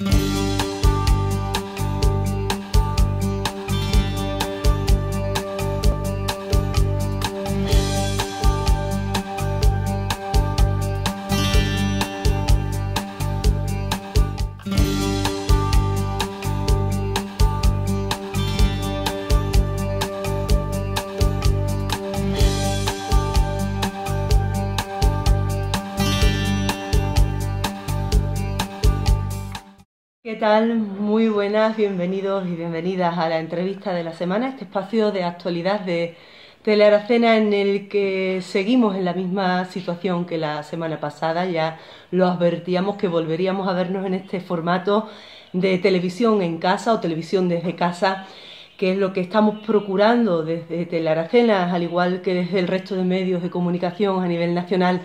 Música ¿Qué tal? Muy buenas, bienvenidos y bienvenidas a la entrevista de la semana, este espacio de actualidad de Telearacena en el que seguimos en la misma situación que la semana pasada, ya lo advertíamos que volveríamos a vernos en este formato de televisión en casa o televisión desde casa, que es lo que estamos procurando desde Telearacena, al igual que desde el resto de medios de comunicación a nivel nacional,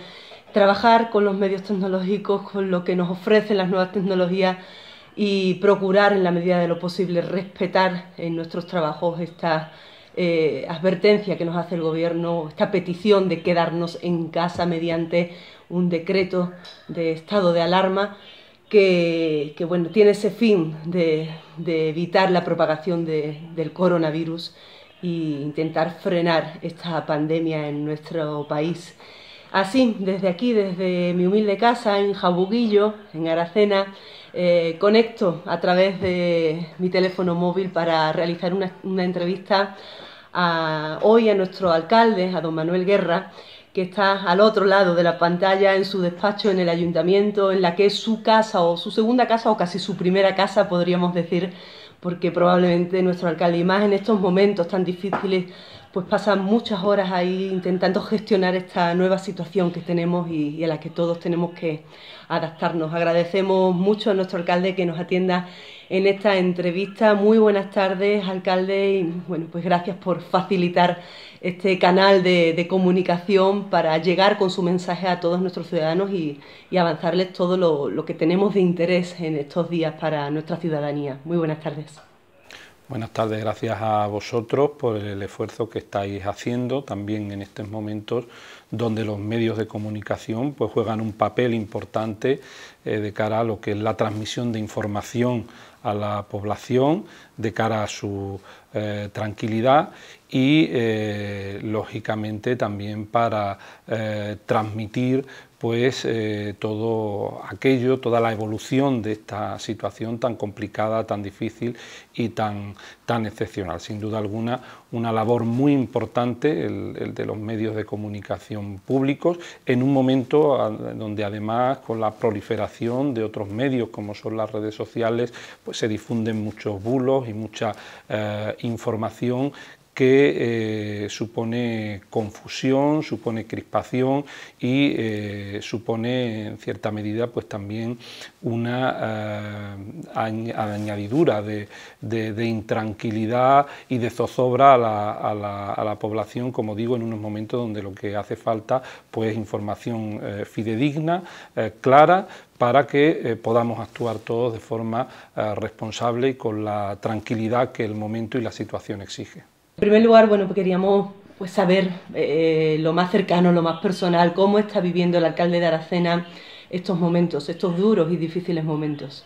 trabajar con los medios tecnológicos, con lo que nos ofrecen las nuevas tecnologías y procurar en la medida de lo posible respetar en nuestros trabajos esta eh, advertencia que nos hace el Gobierno, esta petición de quedarnos en casa mediante un decreto de estado de alarma que, bueno, tiene ese fin de, evitar la propagación del coronavirus e intentar frenar esta pandemia en nuestro país. Así, desde aquí, desde mi humilde casa en Jabuguillo, en Aracena, eh, conecto a través de mi teléfono móvil para realizar una, entrevista hoy a nuestro alcalde, a don Manuel Guerra, que está al otro lado de la pantalla en su despacho en el ayuntamiento, en la que es su casa o su segunda casa o casi su primera casa, podríamos decir, porque probablemente nuestro alcalde, y más en estos momentos tan difíciles, pues pasan muchas horas ahí intentando gestionar esta nueva situación que tenemos y, a la que todos tenemos que adaptarnos. Agradecemos mucho a nuestro alcalde que nos atienda en esta entrevista. Muy buenas tardes, alcalde, y bueno, pues gracias por facilitar este canal de, comunicación para llegar con su mensaje a todos nuestros ciudadanos y, avanzarles todo lo que tenemos de interés en estos días para nuestra ciudadanía. Muy buenas tardes. Buenas tardes, gracias a vosotros por el esfuerzo que estáis haciendo también en estos momentos donde los medios de comunicación pues juegan un papel importante eh, de cara a lo que es la transmisión de información a la población, de cara a su eh, tranquilidad y eh, lógicamente también para transmitir pues eh, todo aquello, toda la evolución de esta situación tan complicada, tan difícil y tan, excepcional. Sin duda alguna, una labor muy importante el, de los medios de comunicación públicos en un momento donde además con la proliferación de otros medios como son las redes sociales, pues se difunden muchos bulos y mucha eh, información que eh, supone confusión, supone crispación y eh, supone en cierta medida pues también una eh, añadidura de, intranquilidad y de zozobra a la, población, como digo, en unos momentos donde lo que hace falta pues información fidedigna, clara, para que podamos actuar todos de forma responsable y con la tranquilidad que el momento y la situación exige. En primer lugar, bueno, pues queríamos pues, saber eh, lo más cercano, lo más personal, cómo está viviendo el alcalde de Aracena estos momentos, estos duros y difíciles momentos.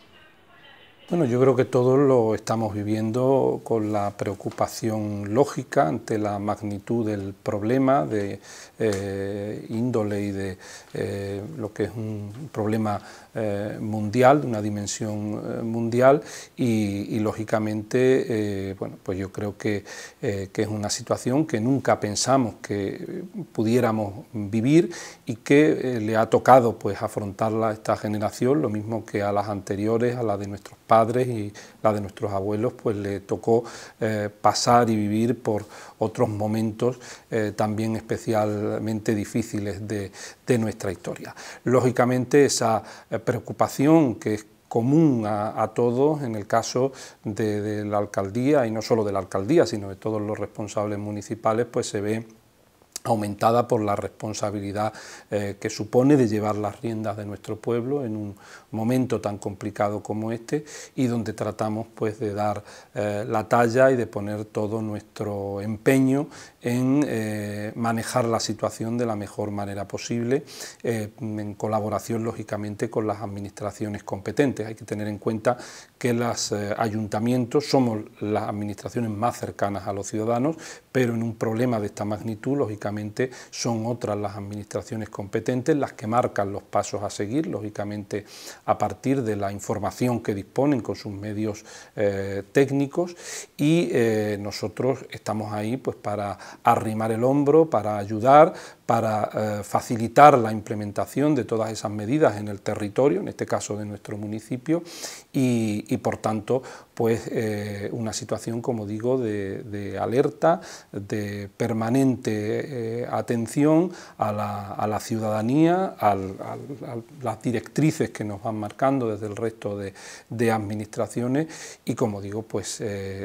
Bueno, yo creo que todos lo estamos viviendo con la preocupación lógica ante la magnitud del problema de eh, índole y de eh, lo que es un problema eh, mundial, de una dimensión eh, mundial y, lógicamente, eh, bueno, pues yo creo que, que, es una situación que nunca pensamos que pudiéramos vivir y que le ha tocado pues afrontarla a esta generación, lo mismo que a las anteriores, a la de nuestros padres y la de nuestros abuelos, pues le tocó pasar y vivir por otros momentos también especialmente difíciles de, de nuestra historia. Lógicamente esa preocupación que es común a, todos en el caso de, la alcaldía, y no solo de la alcaldía, sino de todos los responsables municipales, pues se ve aumentada por la responsabilidad eh, que supone de llevar las riendas de nuestro pueblo en un momento tan complicado como este y donde tratamos pues de dar eh, la talla y de poner todo nuestro empeño en eh, manejar la situación de la mejor manera posible, eh, en colaboración lógicamente con las administraciones competentes. Hay que tener en cuenta que los eh, ayuntamientos somos las administraciones más cercanas a los ciudadanos, pero en un problema de esta magnitud, lógicamente, son otras las administraciones competentes las que marcan los pasos a seguir, lógicamente, a partir de la información que disponen con sus medios técnicos y nosotros estamos ahí pues para arrimar el hombro, para ayudar, para eh, facilitar la implementación de todas esas medidas en el territorio, en este caso de nuestro municipio, y, por tanto, pues eh, una situación, como digo, de, alerta, de permanente eh, atención a la, ciudadanía, a las directrices que nos van marcando desde el resto de, administraciones y, como digo, pues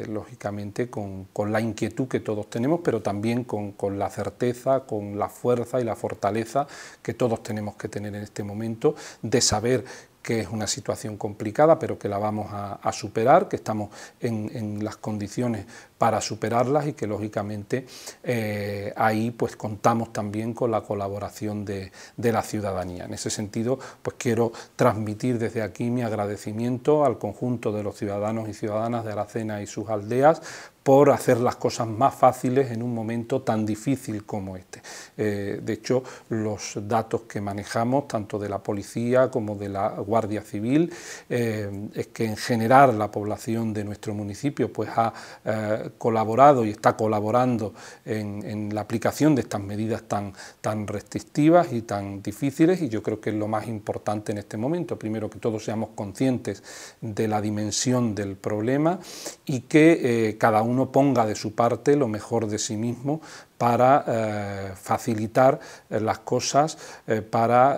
lógicamente con, la inquietud que todos tenemos, pero también con, con la certeza, con la fuerza y la fortaleza que todos tenemos que tener en este momento de saber que es una situación complicada, pero que la vamos a, superar, que estamos en, las condiciones para superarlas y que lógicamente eh, ahí pues contamos también con la colaboración de, de, la ciudadanía. En ese sentido, pues quiero transmitir desde aquí mi agradecimiento al conjunto de los ciudadanos y ciudadanas de Aracena y sus aldeas por hacer las cosas más fáciles en un momento tan difícil como este. Eh, de hecho, los datos que manejamos, tanto de la policía como de la Guardia Civil, eh, es que en general la población de nuestro municipio pues, ha eh, colaborado y está colaborando en, la aplicación de estas medidas tan, tan restrictivas y tan difíciles y yo creo que es lo más importante en este momento. Primero, que todos seamos conscientes de la dimensión del problema y que cada uno uno ponga de su parte lo mejor de sí mismo para eh, facilitar eh, las cosas, eh, para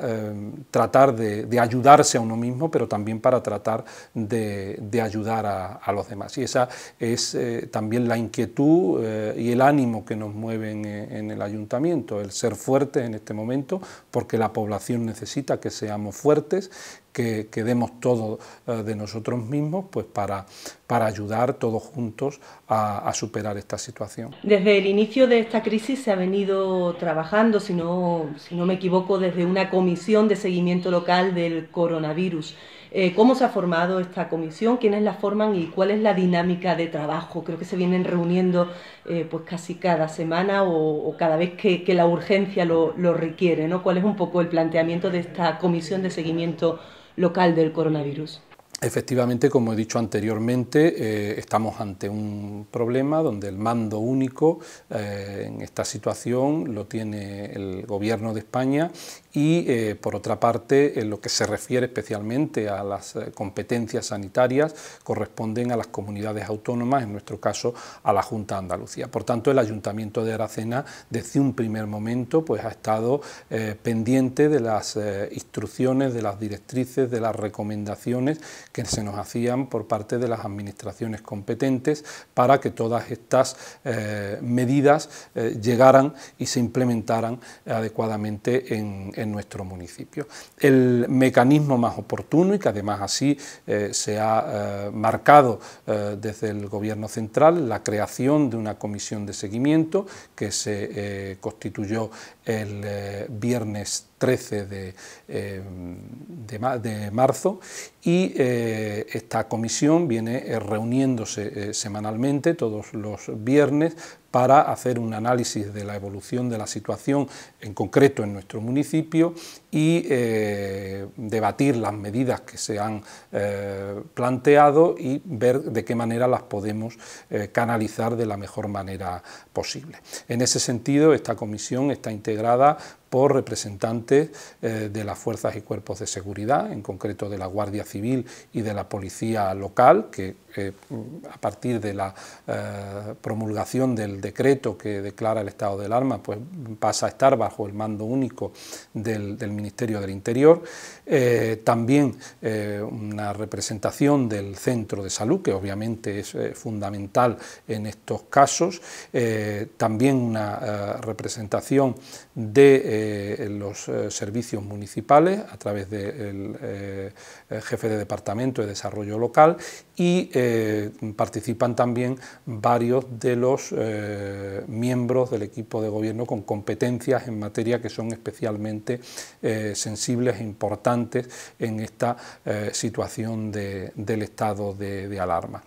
tratar de, ayudarse a uno mismo, pero también para tratar de, ayudar a, los demás. Y esa es también la inquietud y el ánimo que nos mueven en, el ayuntamiento, el ser fuertes en este momento, porque la población necesita que seamos fuertes. Que, demos todo de nosotros mismos pues para, ayudar todos juntos a, a superar esta situación. Desde el inicio de esta crisis crisis se ha venido trabajando, si no, si no me equivoco, desde una comisión de seguimiento local del coronavirus. Eh, ¿Cómo se ha formado esta comisión? ¿Quiénes la forman y cuál es la dinámica de trabajo? Creo que se vienen reuniendo eh, pues casi cada semana o, cada vez que, la urgencia lo, lo, requiere. ¿no? ¿Cuál es un poco el planteamiento de esta comisión de seguimiento local del coronavirus? Efectivamente, como he dicho anteriormente, eh, estamos ante un problema donde el mando único eh, en esta situación lo tiene el Gobierno de España y, eh, por otra parte, en lo que se refiere especialmente a las competencias sanitarias corresponden a las comunidades autónomas, en nuestro caso a la Junta de Andalucía. Por tanto, el Ayuntamiento de Aracena desde un primer momento pues, ha estado pendiente de las instrucciones, de las directrices, de las recomendaciones que se nos hacían por parte de las administraciones competentes para que todas estas eh, medidas eh, llegaran y se implementaran adecuadamente en, nuestro municipio. El mecanismo más oportuno y que además así eh, se ha marcado desde el Gobierno central, la creación de una comisión de seguimiento que se constituyó el viernes 13 eh, de, marzo y eh, esta comisión viene eh, reuniéndose semanalmente todos los viernes para hacer un análisis de la evolución de la situación en concreto en nuestro municipio y eh, debatir las medidas que se han eh, planteado y ver de qué manera las podemos eh, canalizar de la mejor manera posible. En ese sentido, esta comisión está integrada por representantes de las fuerzas y cuerpos de seguridad, en concreto de la Guardia Civil y de la Policía Local, que eh, a partir de la eh, promulgación del decreto que declara el estado del alarma, pues pasa a estar bajo el mando único del, Ministerio del Interior. Eh, también una representación del centro de salud, que obviamente es fundamental en estos casos. también una representación de eh, los eh, servicios municipales a través del eh, jefe de departamento de desarrollo local y participan también varios de los miembros del equipo de gobierno con competencias en materia que son especialmente sensibles e importantes en esta situación del estado de alarma.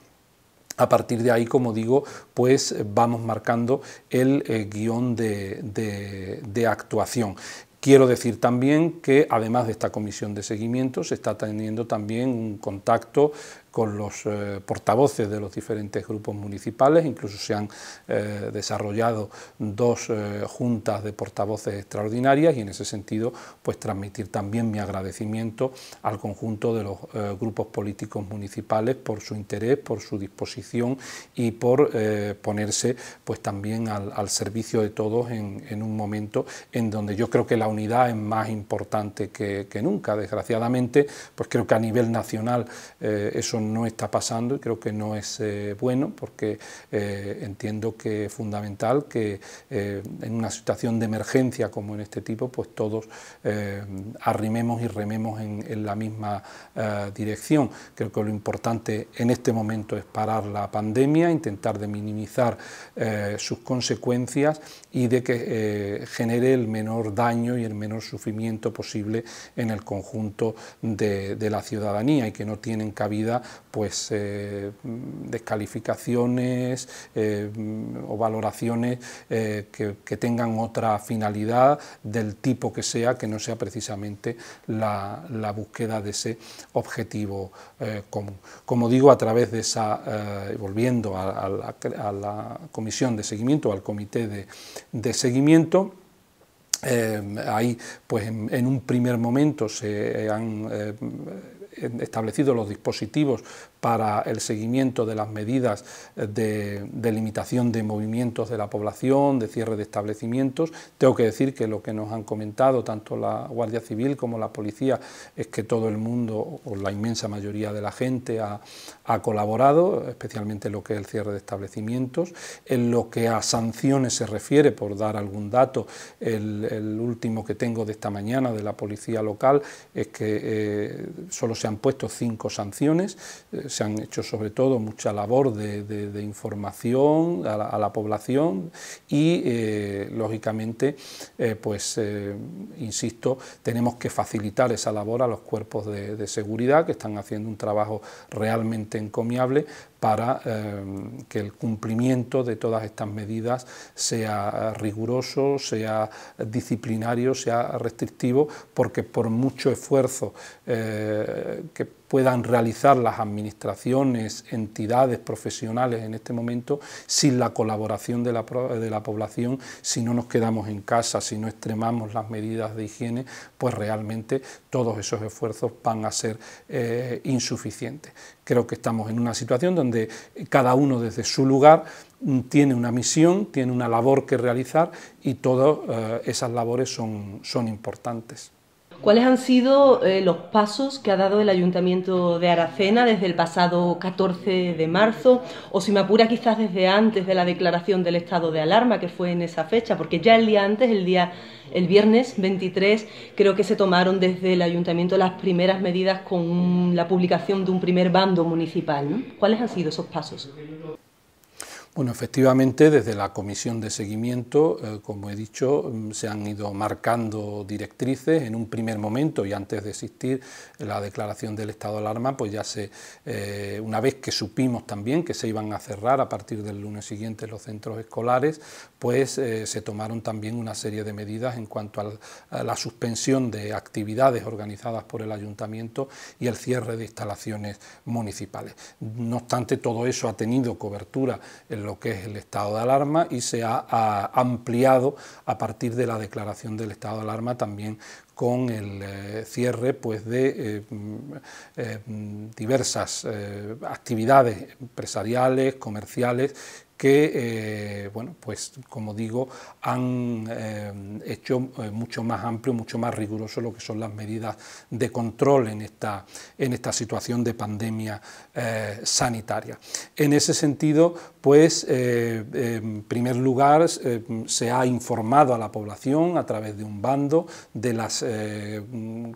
A partir de ahí, como digo, pues eh, vamos marcando el eh, guión de, de actuación. Quiero decir también que, además de esta comisión de seguimiento, se está teniendo también un contacto con los eh, portavoces de los diferentes grupos municipales, incluso se han eh, desarrollado dos eh, juntas de portavoces extraordinarias y en ese sentido pues transmitir también mi agradecimiento al conjunto de los grupos políticos municipales por su interés, por su disposición y por ponerse pues también al, servicio de todos en, un momento en donde yo creo que la unidad es más importante que, que nunca. Desgraciadamente pues creo que a nivel nacional eso no está pasando y creo que no es eh, bueno porque eh, entiendo que es fundamental que eh, en una situación de emergencia como en este tipo, pues todos arrimemos y rememos en, la misma dirección. Creo que lo importante en este momento es parar la pandemia, intentar de minimizar sus consecuencias y de que genere el menor daño y el menor sufrimiento posible en el conjunto de, de la ciudadanía y que no tienen cabida pues eh, descalificaciones eh, o valoraciones eh, que, tengan otra finalidad del tipo que sea, que no sea precisamente la, búsqueda de ese objetivo común. Como digo, a través de esa, volviendo a, la, comisión de seguimiento, al comité de, seguimiento, ahí, pues en, un primer momento se han establecidos los dispositivos para el seguimiento de las medidas de, limitación de movimientos de la población, de cierre de establecimientos. Tengo que decir que lo que nos han comentado tanto la Guardia Civil como la policía es que todo el mundo o la inmensa mayoría de la gente ha, colaborado, especialmente lo que es el cierre de establecimientos. En lo que a sanciones se refiere, por dar algún dato, el, último que tengo de esta mañana de la policía local es que eh, solo se han puesto cinco sanciones. Eh, se han hecho sobre todo mucha labor de, información a la, población y eh, lógicamente, eh, pues eh, insisto, tenemos que facilitar esa labor a los cuerpos de seguridad que están haciendo un trabajo realmente encomiable para eh, que el cumplimiento de todas estas medidas sea riguroso, sea disciplinario, sea restrictivo, porque por mucho esfuerzo eh, que puedan realizar las administraciones, entidades profesionales en este momento, sin la colaboración de la, población, si no nos quedamos en casa, si no extremamos las medidas de higiene, pues realmente todos esos esfuerzos van a ser eh, insuficientes. Creo que estamos en una situación donde cada uno desde su lugar tiene una misión, tiene una labor que realizar y todas eh, esas labores son importantes. ¿Cuáles han sido eh, los pasos que ha dado el Ayuntamiento de Aracena desde el pasado 14 de marzo? O si me apura quizás desde antes de la declaración del estado de alarma, que fue en esa fecha, porque ya el día antes, el día el viernes 23, creo que se tomaron desde el Ayuntamiento las primeras medidas con la publicación de un primer bando municipal. ¿Cuáles han sido esos pasos? Bueno, efectivamente, desde la comisión de seguimiento, eh, como he dicho, mm, se han ido marcando directrices. En un primer momento y antes de existir la declaración del estado de alarma, pues ya se, eh, una vez que supimos también que se iban a cerrar a partir del lunes siguiente los centros escolares, pues se tomaron también una serie de medidas en cuanto a la suspensión de actividades organizadas por el ayuntamiento y el cierre de instalaciones municipales. No obstante, todo eso ha tenido cobertura en lo que es el estado de alarma y se ha, ampliado a partir de la declaración del estado de alarma también con el eh, cierre pues, de eh, mm, mm, diversas actividades empresariales, comerciales que, eh, bueno, pues como digo, han eh, hecho eh, mucho más amplio, mucho más riguroso lo que son las medidas de control en esta, en esta situación de pandemia sanitaria. En ese sentido, pues eh, en primer lugar eh, se ha informado a la población a través de un bando de las eh,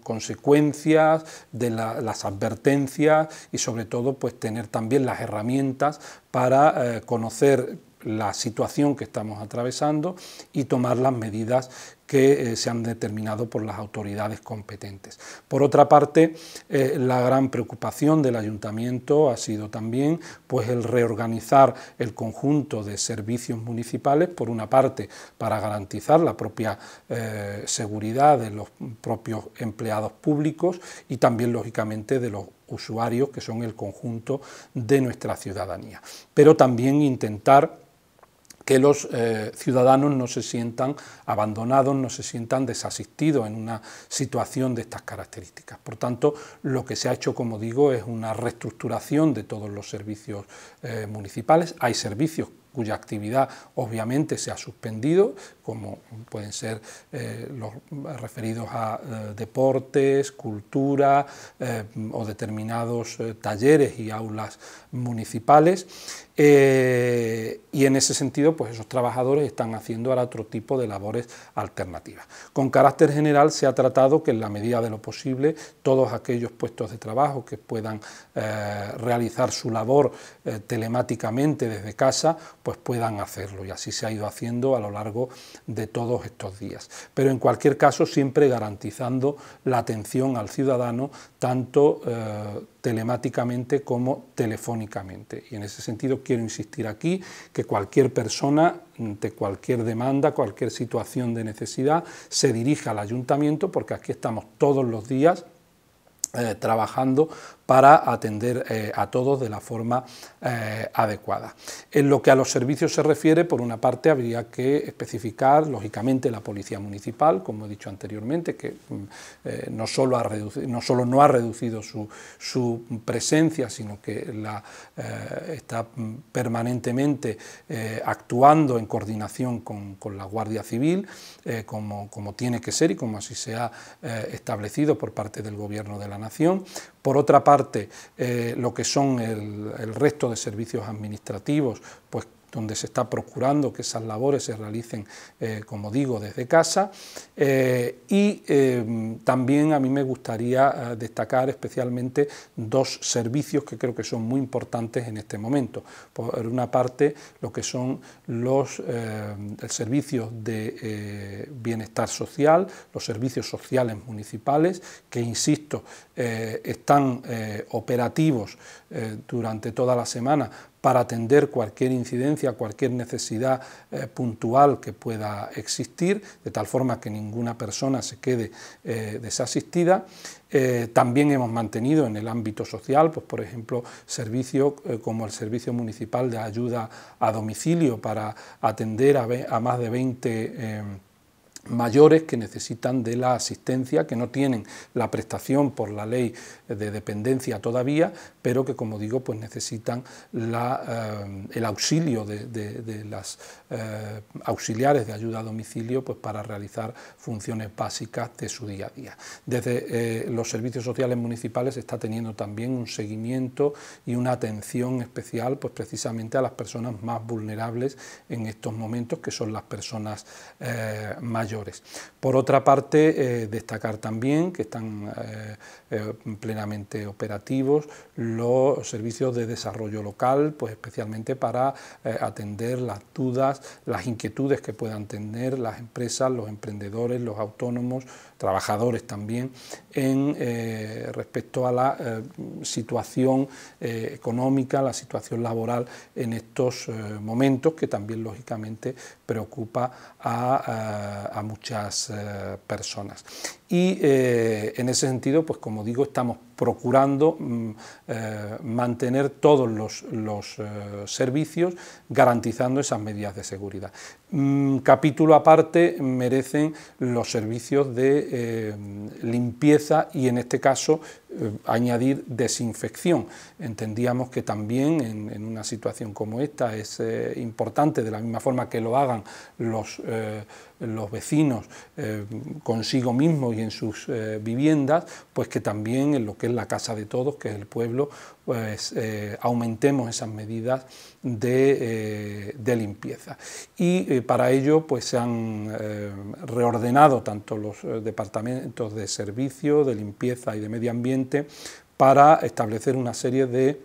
consecuencias, de las advertencias y sobre todo pues tener también las herramientas para conocer la situación que estamos atravesando y tomar las medidas que eh, se han determinado por las autoridades competentes. Por otra parte, eh, la gran preocupación del ayuntamiento ha sido también pues, el reorganizar el conjunto de servicios municipales, por una parte, para garantizar la propia eh, seguridad de los propios empleados públicos y también, lógicamente, de los usuarios, que son el conjunto de nuestra ciudadanía. Pero también intentar que los eh, ciudadanos no se sientan abandonados, no se sientan desasistidos en una situación de estas características. Por tanto, lo que se ha hecho, como digo, es una reestructuración de todos los servicios eh, municipales. Hay servicios cuya actividad obviamente se ha suspendido, como pueden ser eh, los referidos a eh, deportes, cultura eh, o determinados talleres y aulas municipales. y en ese sentido, pues esos trabajadores están haciendo ahora otro tipo de labores alternativas. Con carácter general se ha tratado que en la medida de lo posible todos aquellos puestos de trabajo que puedan realizar su labor telemáticamente desde casa, pues puedan hacerlo y así se ha ido haciendo a lo largo de todos estos días. Pero en cualquier caso siempre garantizando la atención al ciudadano tanto eh, telemáticamente como telefónicamente. Y en ese sentido quiero insistir aquí que cualquier persona ante cualquier demanda, cualquier situación de necesidad, se dirija al ayuntamiento porque aquí estamos todos los días eh, trabajando para atender eh, a todos de la forma eh, adecuada. En lo que a los servicios se refiere, por una parte habría que especificar, lógicamente, la policía municipal, como he dicho anteriormente, que mm, eh, no, solo no ha reducido su, presencia, sino que la, está mm, permanentemente actuando en coordinación con, la Guardia Civil, como, como, tiene que ser y como así se ha establecido por parte del Gobierno de la Nación. Por otra parte, eh, lo que son el, el resto de servicios administrativos, pues donde se está procurando que esas labores se realicen, eh, como digo, desde casa. Eh, y eh, también a mí me gustaría destacar especialmente dos servicios que creo que son muy importantes en este momento. Por una parte, lo que son los servicios de bienestar social, los servicios sociales municipales, que, insisto, están operativos durante toda la semana para atender cualquier incidencia, cualquier necesidad eh, puntual que pueda existir, de tal forma que ninguna persona se quede eh, desasistida. Eh, también hemos mantenido en el ámbito social, pues por ejemplo, servicios como el Servicio Municipal de Ayuda a Domicilio para atender a, más de 20 personas, em, mayores que necesitan de la asistencia, que no tienen la prestación por la ley de dependencia todavía, pero que, como digo, pues necesitan eh, el auxilio de, de, las eh, auxiliares de ayuda a domicilio pues para realizar funciones básicas de su día a día. Desde eh, los servicios sociales municipales se está teniendo también un seguimiento y una atención especial pues precisamente a las personas más vulnerables en estos momentos, que son las personas mayores por otra parte, eh, destacar también que están eh, eh, plenamente operativos, los servicios de desarrollo local, pues especialmente para eh, atender las dudas, las inquietudes que puedan tener las empresas, los emprendedores, los autónomos, trabajadores también, en eh, respecto a la situación económica, la situación laboral en estos momentos, que también lógicamente preocupa a muchas personas y eh, en ese sentido, pues como digo, estamos procurando mm, eh, mantener todos los, los eh, servicios garantizando esas medidas de seguridad. Mm, capítulo aparte merecen los servicios de limpieza y en este caso eh, añadir desinfección. Entendíamos que también en, una situación como esta es eh, importante, de la misma forma que lo hagan los, eh, los vecinos consigo mismos y en sus viviendas, pues que también en lo que es la casa de todos, que es el pueblo, pues eh, aumentemos esas medidas eh, de, limpieza. Y eh, para ello pues, se han reordenado tanto los departamentos de servicio, de limpieza y de medio ambiente para establecer una serie de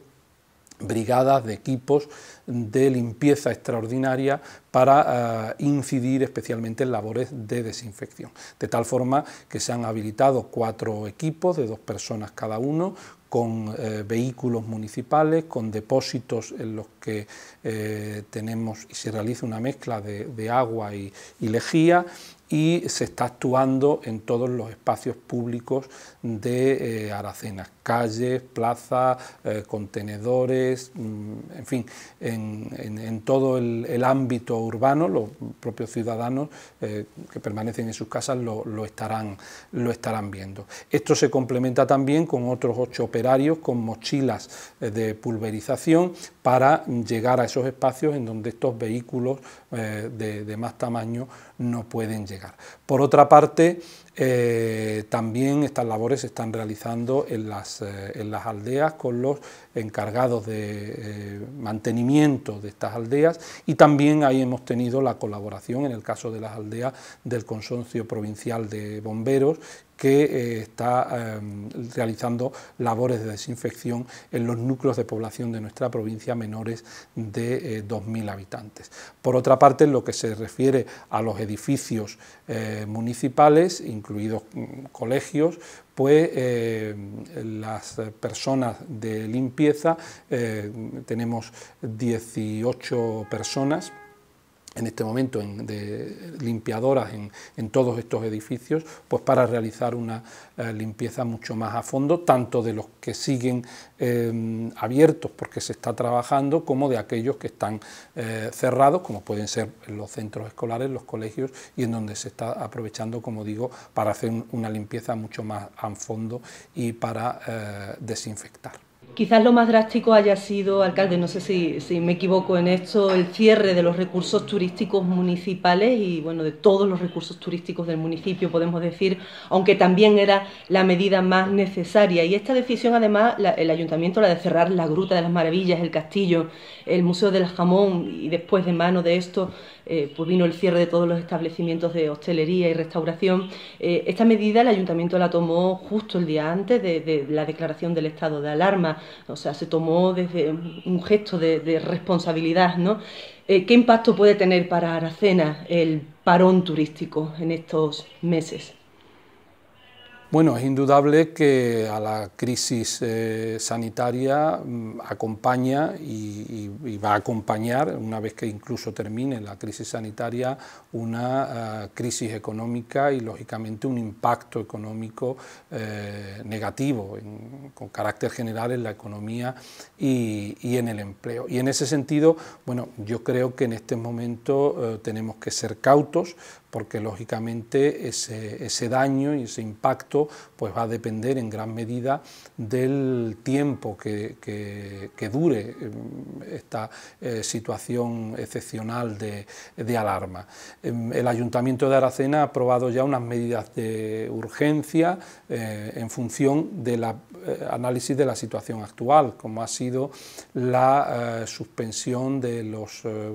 brigadas, de equipos de limpieza extraordinaria para ah, incidir especialmente en labores de desinfección. De tal forma que se han habilitado cuatro equipos de dos personas cada uno, con eh, vehículos municipales, con depósitos en los que eh, tenemos y se realiza una mezcla de, agua y, lejía y se está actuando en todos los espacios públicos de eh, Aracenas calles, plazas, eh, contenedores, mm, en fin, en, todo el, ámbito urbano, los propios ciudadanos eh, que permanecen en sus casas lo, estarán, lo estarán viendo. Esto se complementa también con otros ocho operarios con mochilas eh, de pulverización para llegar a esos espacios en donde estos vehículos de más tamaño no pueden llegar. Por otra parte, eh, también estas labores se están realizando en las, eh, en las aldeas con los encargados de eh, mantenimiento de estas aldeas y también ahí hemos tenido la colaboración, en el caso de las aldeas, del Consorcio Provincial de Bomberos que eh, está em, realizando labores de desinfección en los núcleos de población de nuestra provincia menores de 2.000 eh, habitantes. Por otra parte, en lo que se refiere a los edificios eh, municipales, incluidos mm, colegios, pues em, las personas de limpieza, tenemos 18 personas en este momento de limpiadoras en, todos estos edificios, pues para realizar una eh, limpieza mucho más a fondo, tanto de los que siguen em, abiertos porque se está trabajando, como de aquellos que están eh, cerrados, como pueden ser los centros escolares, los colegios, y en donde se está aprovechando, como digo, para hacer una limpieza mucho más a fondo y para eh, desinfectar. Quizás lo más drástico haya sido, alcalde, no sé si, me equivoco en esto, el cierre de los recursos turísticos municipales y, bueno, de todos los recursos turísticos del municipio, podemos decir, aunque también era la medida más necesaria. Y esta decisión, además, el ayuntamiento, la de cerrar la Gruta de las Maravillas, el castillo, el Museo del Jamón y después de mano de esto, eh, pues vino el cierre de todos los establecimientos de hostelería y restauración. Eh, esta medida el ayuntamiento la tomó justo el día antes de, la declaración del estado de alarma, o sea, se tomó desde un gesto de, responsabilidad, ¿no? Eh, ¿Qué impacto puede tener para Aracena el parón turístico en estos meses? Bueno, es indudable que a la crisis eh, sanitaria mm, acompaña y, va a acompañar, una vez que incluso termine la crisis sanitaria, una eh, crisis económica y lógicamente un impacto económico eh, negativo, con carácter general en la economía y, en el empleo. Y en ese sentido, bueno, yo creo que en este momento tenemos que ser cautos porque lógicamente ese, daño y ese impacto pues va a depender en gran medida del tiempo que, dure eh, esta eh, situación excepcional de, alarma. Em, el Ayuntamiento de Aracena ha aprobado ya unas medidas de urgencia eh, en función de la eh, análisis de la situación actual, como ha sido la eh, suspensión de los eh,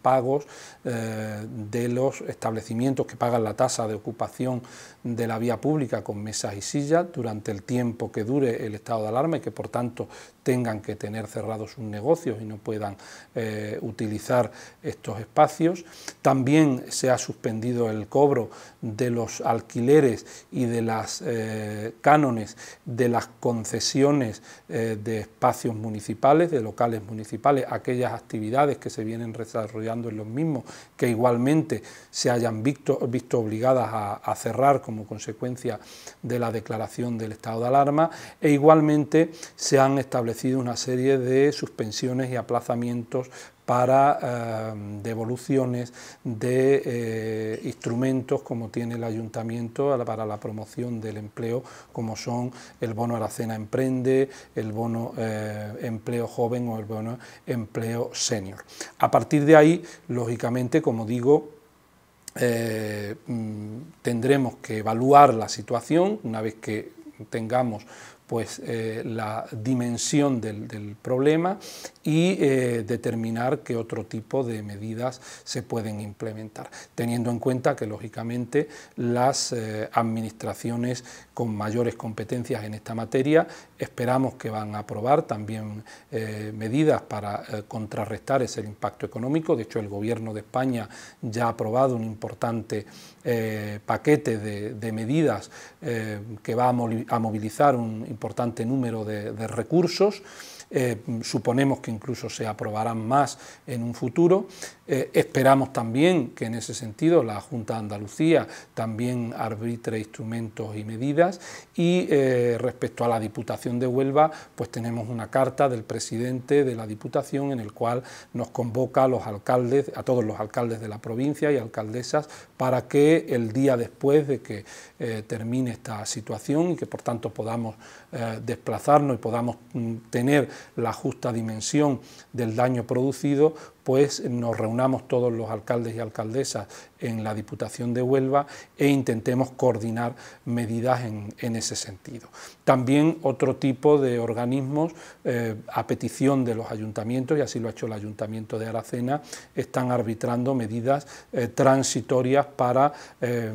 pagos de los establecimientos que pagan la tasa de ocupación de la vía pública con mesas y sillas durante el tiempo que dure el estado de alarma y que por tanto tengan que tener cerrados sus negocios y no puedan eh, utilizar estos espacios. También se ha suspendido el cobro de los alquileres y de las eh, cánones de las concesiones eh, de espacios municipales, de locales municipales, aquellas actividades que se vienen desarrollando en los mismos, que igualmente se hayan visto, obligadas a, cerrar como consecuencia de la declaración del estado de alarma e igualmente se han establecido una serie de suspensiones y aplazamientos para eh, devoluciones de eh, instrumentos como tiene el ayuntamiento para la promoción del empleo, como son el bono Aracena Emprende, el bono eh, Empleo Joven o el bono Empleo Senior. A partir de ahí, lógicamente, como digo, eh, mm, tendremos que evaluar la situación una vez que tengamos pues, eh, la dimensión del, problema y eh, determinar qué otro tipo de medidas se pueden implementar, teniendo en cuenta que lógicamente las eh, administraciones con mayores competencias en esta materia esperamos que van a aprobar también medidas para contrarrestar ese impacto económico. De hecho, el Gobierno de España ya ha aprobado un importante eh, paquete de, medidas eh, que va a, movilizar un importante número de, recursos. Eh, suponemos que incluso se aprobarán más en un futuro, eh, esperamos también que en ese sentido la Junta de Andalucía también arbitre instrumentos y medidas y eh, respecto a la Diputación de Huelva pues tenemos una carta del presidente de la Diputación en el cual nos convoca a los alcaldes, a todos los alcaldes de la provincia y alcaldesas para que el día después de que eh, termine esta situación y que por tanto podamos desplazarnos y podamos mm, tener la justa dimensión del daño producido, pues nos reunamos todos los alcaldes y alcaldesas en la Diputación de Huelva e intentemos coordinar medidas en, ese sentido. También otro tipo de organismos, eh, a petición de los ayuntamientos, y así lo ha hecho el Ayuntamiento de Aracena, están arbitrando medidas eh, transitorias para eh,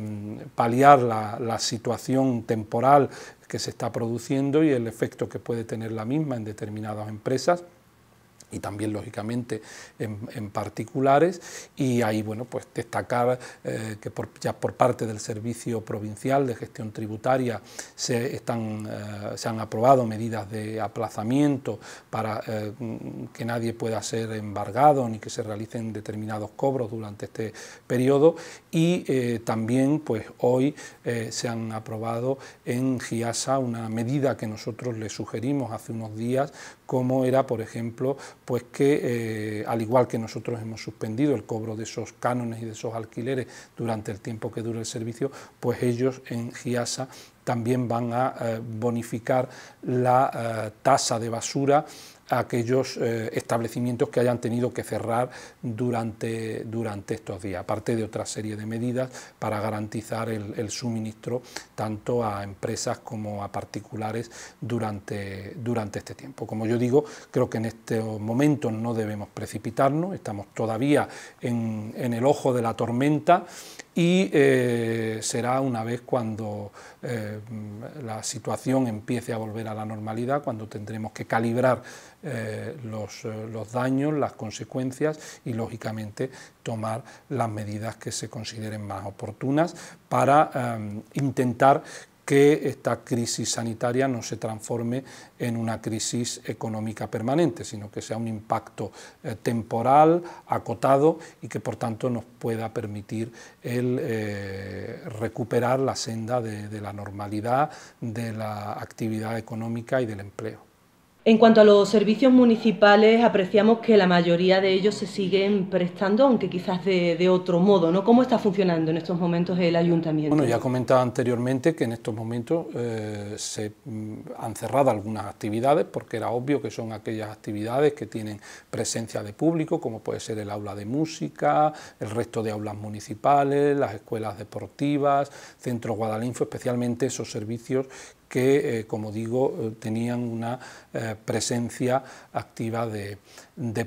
paliar la situación temporal que se está produciendo y el efecto que puede tener la misma en determinadas empresas y también lógicamente en, particulares y ahí bueno pues destacar eh, que ya por parte del servicio provincial de gestión tributaria se están eh, se han aprobado medidas de aplazamiento para eh, que nadie pueda ser embargado ni que se realicen determinados cobros durante este periodo y también pues hoy se han aprobado en GIASA una medida que nosotros le sugerimos hace unos días como era, por ejemplo, pues que eh, al igual que nosotros hemos suspendido el cobro de esos cánones y de esos alquileres durante el tiempo que dura el servicio, pues ellos en GIASA también van a eh, bonificar la eh, tasa de basura aquellos eh, establecimientos que hayan tenido que cerrar durante, durante estos días, aparte de otra serie de medidas para garantizar el, suministro tanto a empresas como a particulares durante, durante este tiempo. Como yo digo, creo que en este momento no debemos precipitarnos, estamos todavía en, en el ojo de la tormenta, y eh, será una vez cuando eh, la situación empiece a volver a la normalidad, cuando tendremos que calibrar eh, los, los, daños, las consecuencias y, lógicamente, tomar las medidas que se consideren más oportunas para intentar que esta crisis sanitaria no se transforme en una crisis económica permanente, sino que sea un impacto eh, temporal, acotado y que por tanto nos pueda permitir eh, recuperar la senda de la normalidad, de la actividad económica y del empleo. En cuanto a los servicios municipales, apreciamos que la mayoría de ellos se siguen prestando, aunque quizás de, otro modo. ¿no? ¿Cómo está funcionando en estos momentos el ayuntamiento? Bueno, ya comentado anteriormente que en estos momentos eh, se mm, han cerrado algunas actividades, porque era obvio que son aquellas actividades que tienen presencia de público, como puede ser el aula de música, el resto de aulas municipales, las escuelas deportivas, Centro Guadalinfo, especialmente esos servicios que, eh, como digo, eh, tenían una eh, presencia activa de,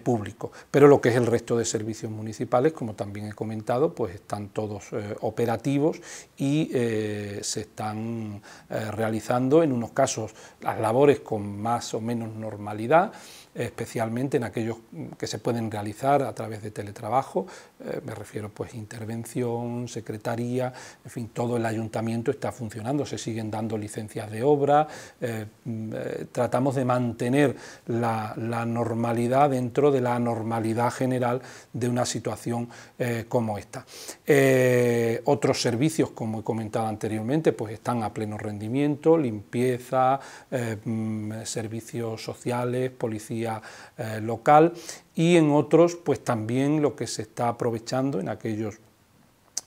público. Pero lo que es el resto de servicios municipales, como también he comentado, pues están todos operativos y se están realizando en unos casos las labores con más o menos normalidad, especialmente en aquellos que se pueden realizar a través de teletrabajo, eh, me refiero pues intervención, secretaría, en fin, todo el ayuntamiento está funcionando, se siguen dando licencias de obra, eh, mm, eh, tratamos de mantener la, normalidad dentro de la normalidad general de una situación como esta. otros servicios, como he comentado anteriormente, pues están a pleno rendimiento, limpieza, mm, servicios sociales, policía, eh, local y en otros pues también lo que se está aprovechando en aquellos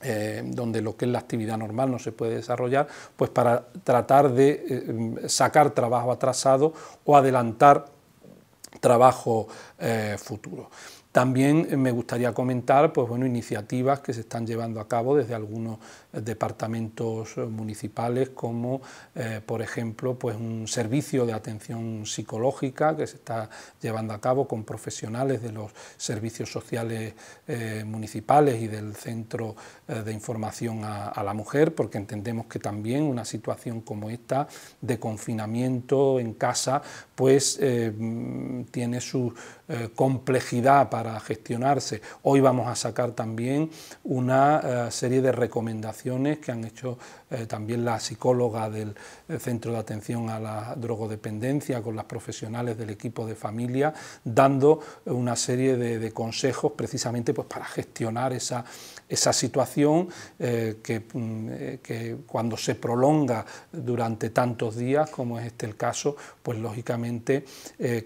eh, donde lo que es la actividad normal no se puede desarrollar, pues para tratar de eh, sacar trabajo atrasado o adelantar trabajo futuro. También me gustaría comentar pues, bueno, iniciativas que se están llevando a cabo desde algunos departamentos municipales como eh, por ejemplo pues un servicio de atención psicológica que se está llevando a cabo con profesionales de los servicios sociales eh, municipales y del centro eh, de información a, a, la mujer porque entendemos que también una situación como esta de confinamiento en casa pues tiene su complejidad para gestionarse hoy vamos a sacar también una serie de recomendaciones que han hecho eh, también la psicóloga del eh, Centro de Atención a la Drogodependencia con las profesionales del equipo de familia, dando eh, una serie de, consejos precisamente pues, para gestionar esa, esa situación mm, que, cuando se prolonga durante tantos días, como es este el caso, pues lógicamente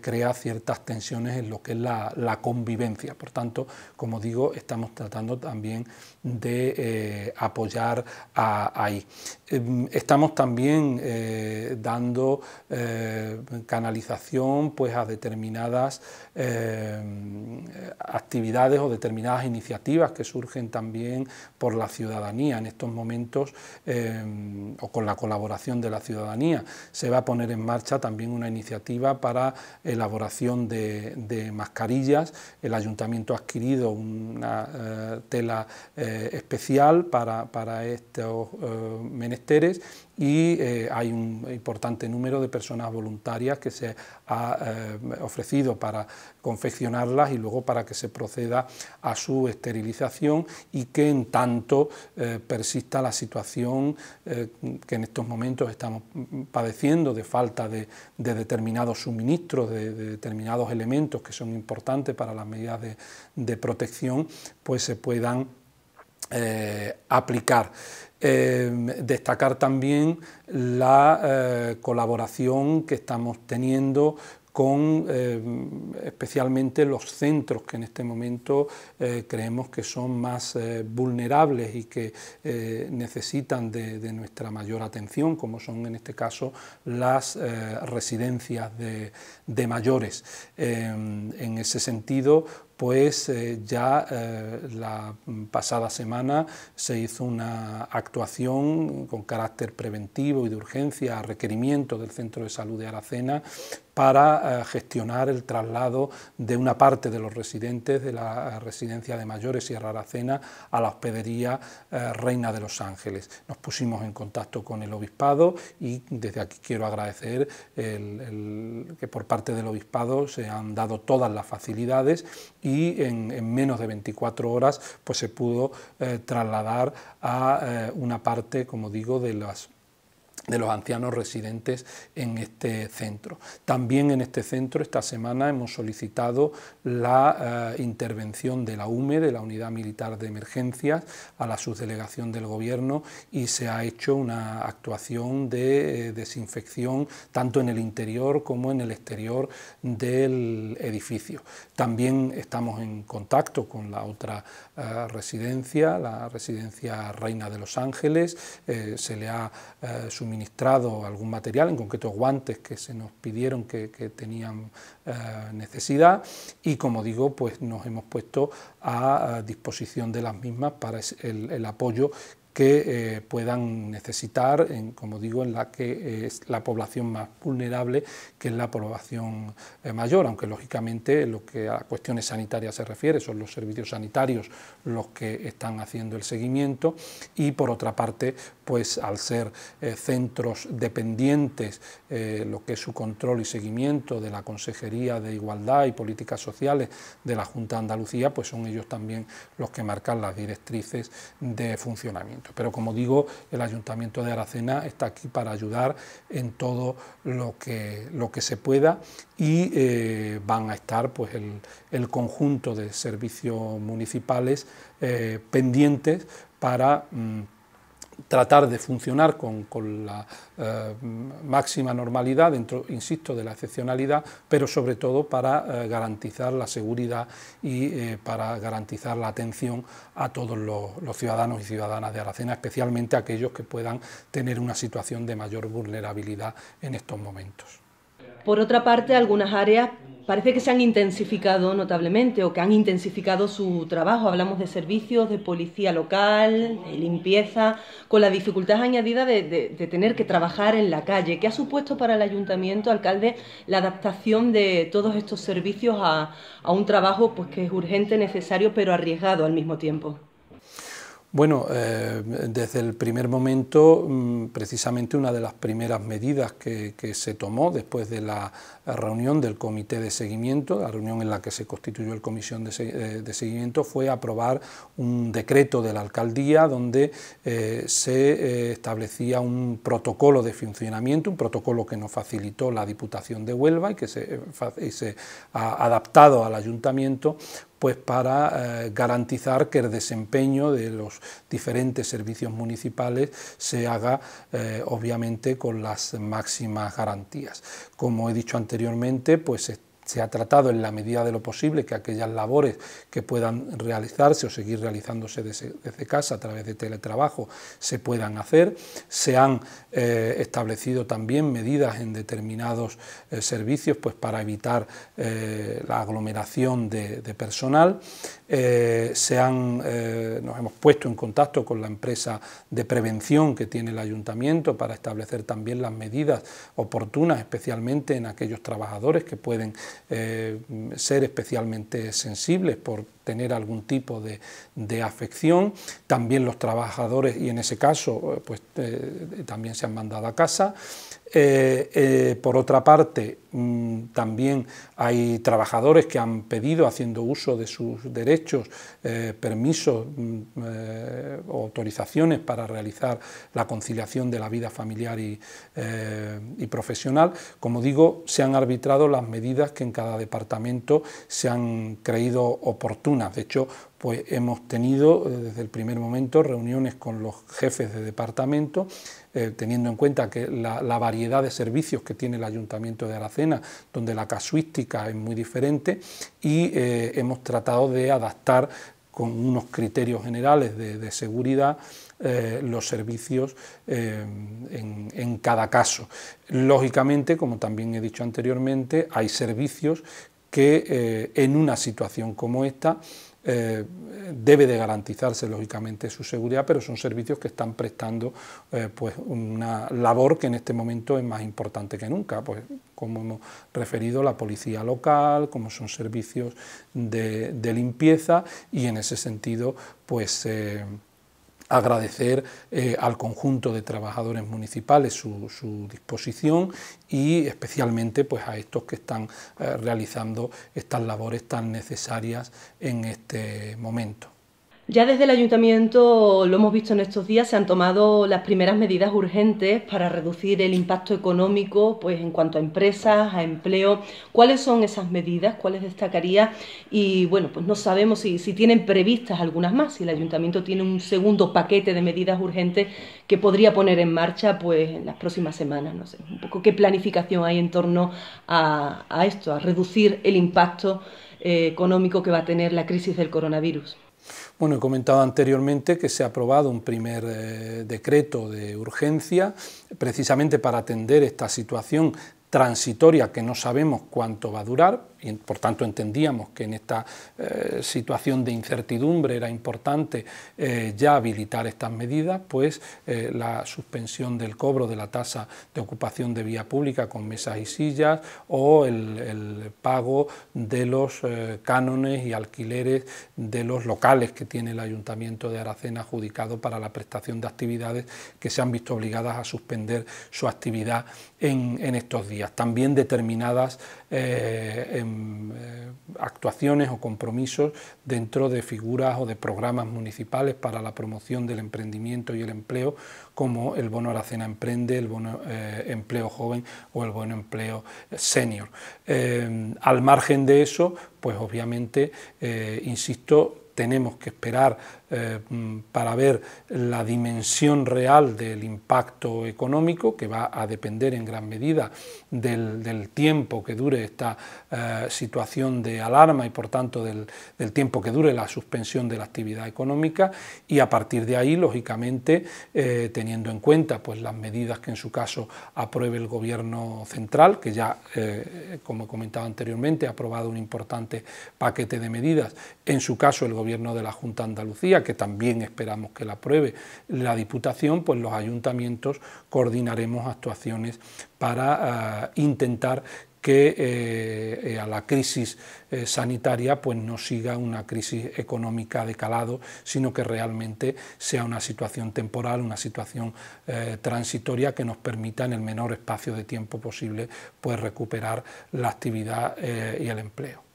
crea ciertas tensiones en lo que es la convivencia. Por tanto, como digo, estamos tratando también de eh, apoyar a, ahí. Em, estamos también eh, dando eh, canalización pues, a determinadas em, actividades o determinadas iniciativas que surgen también por la ciudadanía en estos momentos em, o con la colaboración de la ciudadanía. Se va a poner en marcha también una iniciativa para elaboración de, mascarillas. El ayuntamiento ha adquirido una eh, tela especial para, para estos menesteres y eh, hay un importante número de personas voluntarias que se ha eh, ofrecido para confeccionarlas y luego para que se proceda a su esterilización y que en tanto eh, persista la situación que en estos momentos estamos padeciendo de falta de, determinados suministros, de, determinados elementos que son importantes para las medidas de, de protección, pues se puedan aplicar. Eh, destacar también la eh, colaboración que estamos teniendo con eh, especialmente los centros que en este momento creemos que son más vulnerables y que necesitan de, nuestra mayor atención, como son en este caso las residencias de mayores. en ese sentido, pues eh, ya eh, la pasada semana se hizo una actuación con carácter preventivo y de urgencia a requerimiento del Centro de Salud de Aracena para eh, gestionar el traslado de una parte de los residentes de la eh, residencia de mayores Sierra Aracena a la hospedería eh, Reina de los Ángeles. Nos pusimos en contacto con el obispado y desde aquí quiero agradecer que por parte del obispado se han dado todas las facilidades y en, menos de 24 horas pues se pudo trasladar a una parte, como digo, de las de los ancianos residentes en este centro. También en este centro esta semana hemos solicitado la eh, intervención de la UME, de la Unidad Militar de Emergencias, a la subdelegación del Gobierno y se ha hecho una actuación de eh, desinfección tanto en el interior como en el exterior del edificio. También estamos en contacto con la otra eh, residencia, la residencia Reina de los Ángeles, se le ha suministrado suministrado algún material, en concreto guantes que se nos pidieron que, tenían eh, necesidad y como digo, pues nos hemos puesto a, disposición de las mismas para el, apoyo que eh, puedan necesitar, en, como digo, en la que es la población más vulnerable, que es la población eh, mayor, aunque lógicamente lo que a cuestiones sanitarias se refiere son los servicios sanitarios los que están haciendo el seguimiento y por otra parte pues al ser eh, centros dependientes, eh, lo que es su control y seguimiento de la Consejería de Igualdad y Políticas Sociales de la Junta de Andalucía, pues son ellos también los que marcan las directrices de funcionamiento. Pero como digo, el Ayuntamiento de Aracena está aquí para ayudar en todo lo que, lo que se pueda y eh, van a estar pues, el, conjunto de servicios municipales pendientes para... Mm, tratar de funcionar con, la eh, máxima normalidad, dentro, insisto, de la excepcionalidad, pero sobre todo para eh, garantizar la seguridad y eh, para garantizar la atención a todos los, los, ciudadanos y ciudadanas de Aracena, especialmente aquellos que puedan tener una situación de mayor vulnerabilidad en estos momentos. Por otra parte, algunas áreas parece que se han intensificado notablemente o que han intensificado su trabajo. Hablamos de servicios, de policía local, de limpieza, con la dificultad añadida de, tener que trabajar en la calle. ¿Qué ha supuesto para el ayuntamiento, alcalde, la adaptación de todos estos servicios a, a un trabajo pues, que es urgente, necesario, pero arriesgado al mismo tiempo? Bueno, eh, desde el primer momento, mm, precisamente una de las primeras medidas que se tomó después de la reunión del comité de seguimiento, la reunión en la que se constituyó el comisión de, eh, seguimiento, fue aprobar un decreto de la alcaldía donde eh, se eh, establecía un protocolo de funcionamiento, un protocolo que nos facilitó la Diputación de Huelva y que se, ha adaptado al ayuntamiento pues para garantizar que el desempeño de los diferentes servicios municipales se haga obviamente con las máximas garantías. Como he dicho antes Posteriormente, pues se ha tratado en la medida de lo posible que aquellas labores que puedan realizarse o seguir realizándose desde, casa a través de teletrabajo se puedan hacer. Se han eh, establecido también medidas en determinados eh, servicios pues, para evitar eh, la aglomeración de personal eh, se han, eh, nos hemos puesto en contacto con la empresa de prevención que tiene el ayuntamiento para establecer también las medidas oportunas, especialmente en aquellos trabajadores que pueden eh, ser especialmente sensibles por tener algún tipo de, de, afección. También los trabajadores, y en ese caso, pues también se han mandado a casa. por otra parte, Mm, también hay trabajadores que han pedido, haciendo uso de sus derechos, eh, permisos mm, eh, autorizaciones para realizar la conciliación de la vida familiar eh, y, profesional. Como digo, se han arbitrado las medidas que en cada departamento se han creído oportunas. De hecho, pues hemos tenido eh, desde el primer momento reuniones con los jefes de departamento, teniendo en cuenta que la, la variedad de servicios que tiene el Ayuntamiento de Aracena, donde la casuística es muy diferente y eh, hemos tratado de adaptar con unos criterios generales de, seguridad eh, los servicios eh, en, cada caso. Lógicamente, como también he dicho anteriormente, hay servicios que en una situación como esta debe de garantizarse lógicamente su seguridad, pero son servicios que están prestando eh, pues una labor que en este momento es más importante que nunca, pues como hemos referido la policía local, como son servicios de, limpieza y en ese sentido pues eh, agradecer eh, al conjunto de trabajadores municipales su, disposición y especialmente pues, a estos que están eh, realizando estas labores tan necesarias en este momento. Ya desde el ayuntamiento, lo hemos visto en estos días, se han tomado las primeras medidas urgentes para reducir el impacto económico pues, en cuanto a empresas, a empleo. ¿Cuáles son esas medidas? ¿Cuáles destacaría? Y bueno, pues no sabemos si, tienen previstas algunas más, si el ayuntamiento tiene un segundo paquete de medidas urgentes que podría poner en marcha pues, en las próximas semanas. No sé, un poco qué planificación hay en torno a, esto, a reducir el impacto eh, económico que va a tener la crisis del coronavirus. Bueno, he comentado anteriormente que se ha aprobado un primer eh, decreto de urgencia precisamente para atender esta situación transitoria que no sabemos cuánto va a durar, y por tanto entendíamos que en esta eh, situación de incertidumbre era importante eh, ya habilitar estas medidas, pues eh, la suspensión del cobro de la tasa de ocupación de vía pública con mesas y sillas o el, pago de los cánones y alquileres de los locales que tiene el Ayuntamiento de Aracena adjudicado para la prestación de actividades que se han visto obligadas a suspender su actividad en, estos días. También determinadas en eh, actuaciones o compromisos dentro de figuras o de programas municipales para la promoción del emprendimiento y el empleo, como el bono Aracena Emprende, el bono eh, Empleo Joven o el bono Empleo Senior. Eh, al margen de eso, pues obviamente, insisto, tenemos que esperar eh, para ver la dimensión real del impacto económico, que va a depender en gran medida del, tiempo que dure esta eh, situación de alarma y por tanto del, tiempo que dure la suspensión de la actividad económica y a partir de ahí, lógicamente, eh, teniendo en cuenta pues, las medidas que en su caso apruebe el Gobierno central, que ya, como he comentado anteriormente, ha aprobado un importante paquete de medidas, en su caso el Gobierno de la Junta de Andalucía, que también esperamos que la apruebe la Diputación, pues los ayuntamientos coordinaremos actuaciones para ah, intentar que eh, eh, a la crisis eh, sanitaria pues no siga una crisis económica de calado, sino que realmente sea una situación temporal, una situación transitoria que nos permita en el menor espacio de tiempo posible pues recuperar la actividad y el empleo.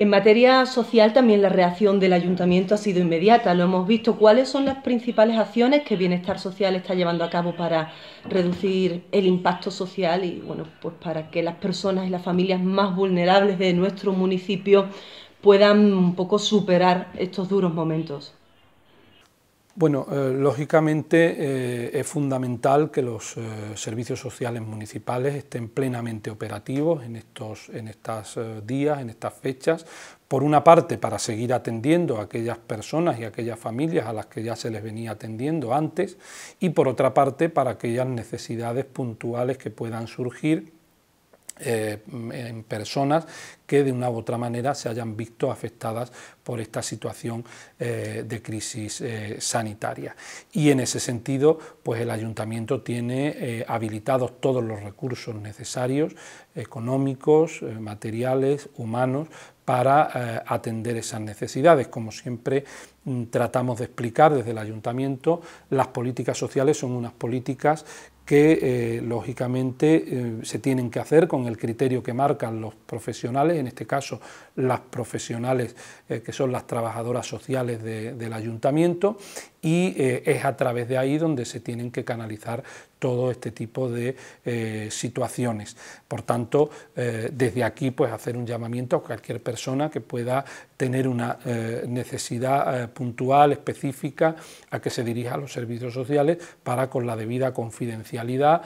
En materia social también la reacción del ayuntamiento ha sido inmediata. Lo hemos visto. ¿Cuáles son las principales acciones que Bienestar Social está llevando a cabo para reducir el impacto social y bueno, pues para que las personas y las familias más vulnerables de nuestro municipio puedan un poco superar estos duros momentos? Bueno, eh, lógicamente eh, es fundamental que los eh, servicios sociales municipales estén plenamente operativos en estos en días, en estas fechas, por una parte para seguir atendiendo a aquellas personas y aquellas familias a las que ya se les venía atendiendo antes y por otra parte para aquellas necesidades puntuales que puedan surgir en personas que de una u otra manera se hayan visto afectadas por esta situación eh, de crisis eh, sanitaria. Y en ese sentido, pues el ayuntamiento tiene eh, habilitados todos los recursos necesarios, económicos, materiales, humanos, para atender esas necesidades. Como siempre mm, tratamos de explicar desde el ayuntamiento, las políticas sociales son unas políticas que eh, lógicamente eh, se tienen que hacer con el criterio que marcan los profesionales, en este caso las profesionales eh, que son las trabajadoras sociales del ayuntamiento, y eh, es a través de ahí donde se tienen que canalizar todo este tipo de eh, situaciones. Por tanto, eh, desde aquí pues hacer un llamamiento a cualquier persona que pueda tener una necesidad puntual, específica, a que se dirija a los servicios sociales para con la debida confidencialidad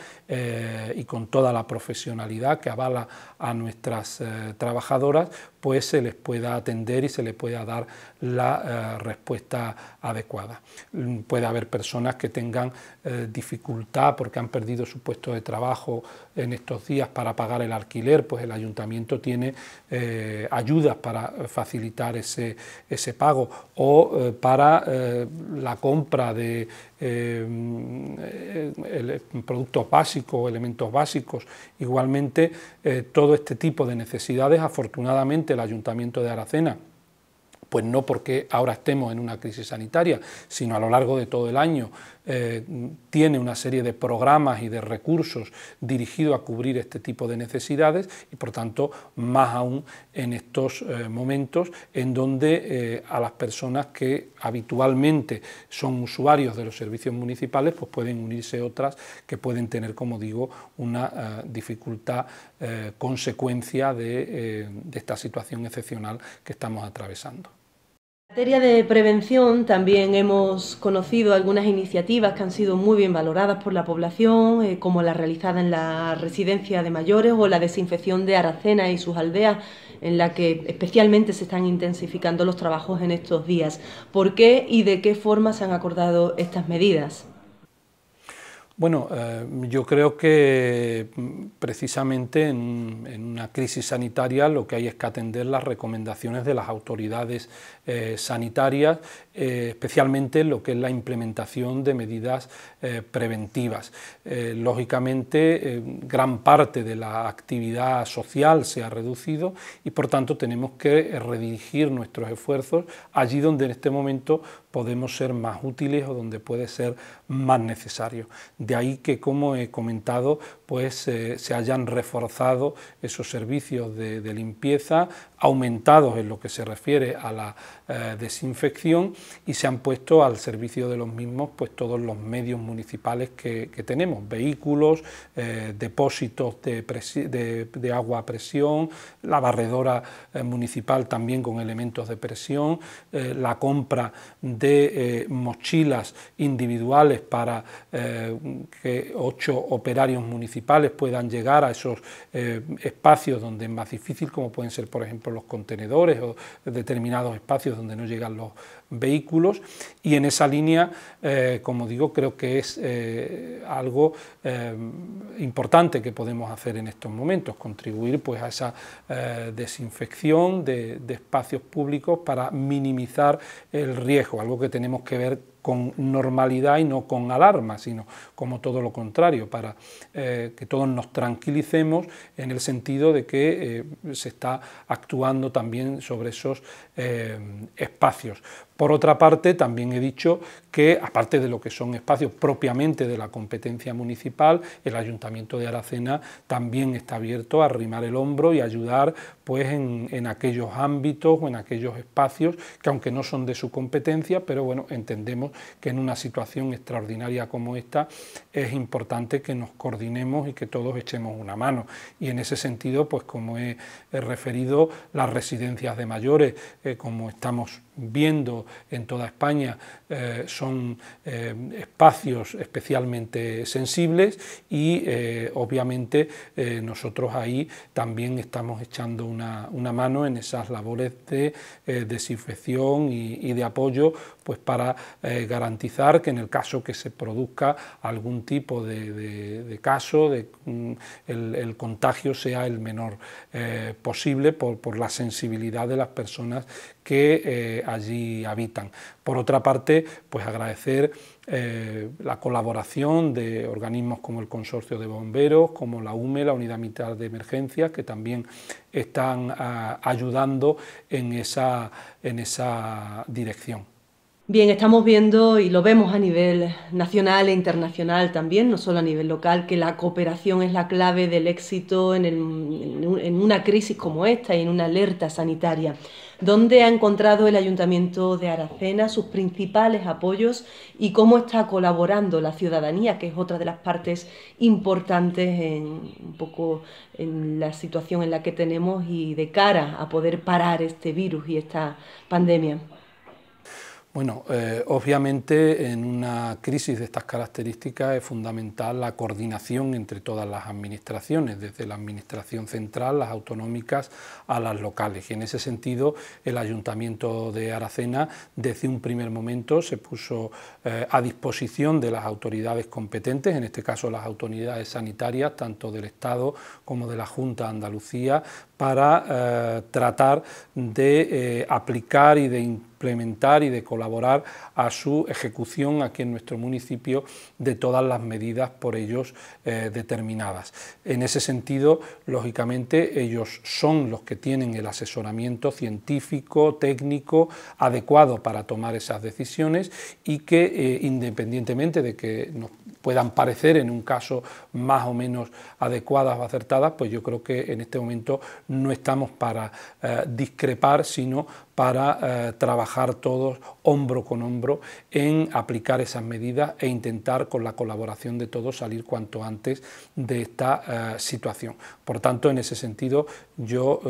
y con toda la profesionalidad que avala a nuestras eh, trabajadoras, pues se les pueda atender y se les pueda dar la eh, respuesta adecuada. Mm, puede haber personas que tengan eh, dificultad porque han perdido su puesto de trabajo en estos días para pagar el alquiler, pues el ayuntamiento tiene ayudas para facilitar ese, ese pago o para la compra de el, eh, eh, eh, productos básicos, elementos básicos. Igualmente, todo este tipo de necesidades, afortunadamente, el Ayuntamiento de Aracena pues no porque ahora estemos en una crisis sanitaria, sino a lo largo de todo el año eh, tiene una serie de programas y de recursos dirigidos a cubrir este tipo de necesidades y por tanto más aún en estos eh, momentos en donde eh, a las personas que habitualmente son usuarios de los servicios municipales pues pueden unirse otras que pueden tener como digo una dificultad consecuencia de esta situación excepcional que estamos atravesando. En materia de prevención también hemos conocido algunas iniciativas que han sido muy bien valoradas por la población, eh, como la realizada en la residencia de mayores o la desinfección de Aracena y sus aldeas, en la que especialmente se están intensificando los trabajos en estos días. ¿Por qué y de qué forma se han acordado estas medidas? Bueno, eh, yo creo que mm, precisamente en, una crisis sanitaria lo que hay es que atender las recomendaciones de las autoridades eh, sanitarias, eh, especialmente lo que es la implementación de medidas preventivas. lógicamente, gran parte de la actividad social se ha reducido y por tanto tenemos que redirigir nuestros esfuerzos allí donde en este momento podemos ser más útiles o donde puede ser más necesario. De ahí que, como he comentado, pues eh, se hayan reforzado esos servicios de limpieza, aumentados en lo que se refiere a la eh, desinfección y se han puesto al servicio de los mismos pues todos los medios municipales que, tenemos, vehículos, eh, depósitos de, agua a presión, la barredora eh, municipal también con elementos de presión, la compra de mochilas individuales para que ocho operarios municipales puedan llegar a esos espacios donde es más difícil, como pueden ser por ejemplo los contenedores o determinados espacios donde no llegan los, vehículos y en esa línea, eh, como digo, creo que es eh, algo eh, importante que podemos hacer en estos momentos, contribuir pues, a esa desinfección de, espacios públicos para minimizar el riesgo, algo que tenemos que ver con normalidad y no con alarma, sino como todo lo contrario, para que todos nos tranquilicemos en el sentido de que se está actuando también sobre esos espacios por otra parte, también he dicho que, aparte de lo que son espacios propiamente de la competencia municipal, el Ayuntamiento de Aracena también está abierto a arrimar el hombro y ayudar pues, en, aquellos ámbitos o en aquellos espacios que, aunque no son de su competencia, pero bueno, entendemos que en una situación extraordinaria como esta es importante que nos coordinemos y que todos echemos una mano. Y en ese sentido, pues como he, referido, las residencias de mayores, eh, como estamos viendo en toda España eh, son eh, espacios especialmente sensibles y eh, obviamente nosotros ahí también estamos echando una, mano en esas labores de desinfección y, de apoyo pues para garantizar que en el caso que se produzca algún tipo de, caso mm, el, contagio sea el menor posible por, por la sensibilidad de las personas que eh, allí habitan. Por otra parte, pues agradecer eh, la colaboración de organismos como el Consorcio de Bomberos, como la UME, la Unidad Militar de Emergencias, que también están ah, ayudando en esa, dirección. Bien, estamos viendo y lo vemos a nivel nacional e internacional también, no solo a nivel local, que la cooperación es la clave del éxito en, en una crisis como esta y en una alerta sanitaria. ¿Dónde ha encontrado el Ayuntamiento de Aracena sus principales apoyos y cómo está colaborando la ciudadanía, que es otra de las partes importantes en un poco en la situación en la que tenemos y de cara a poder parar este virus y esta pandemia? Bueno, eh, obviamente en una crisis de estas características es fundamental la coordinación entre todas las administraciones, desde la administración central, las autonómicas a las locales. Y en ese sentido, el Ayuntamiento de Aracena desde un primer momento se puso eh, a disposición de las autoridades competentes, en este caso las autoridades sanitarias, tanto del Estado como de la Junta de Andalucía, para eh, tratar de aplicar y de y de colaborar a su ejecución aquí en nuestro municipio de todas las medidas por ellos eh, determinadas. En ese sentido, lógicamente, ellos son los que tienen el asesoramiento científico, técnico, adecuado para tomar esas decisiones y que, eh, independientemente de que nos puedan parecer en un caso más o menos adecuadas o acertadas, pues yo creo que en este momento no estamos para eh, discrepar, sino para eh, trabajar todos hombro con hombro en aplicar esas medidas e intentar con la colaboración de todos salir cuanto antes de esta eh, situación. Por tanto, en ese sentido, yo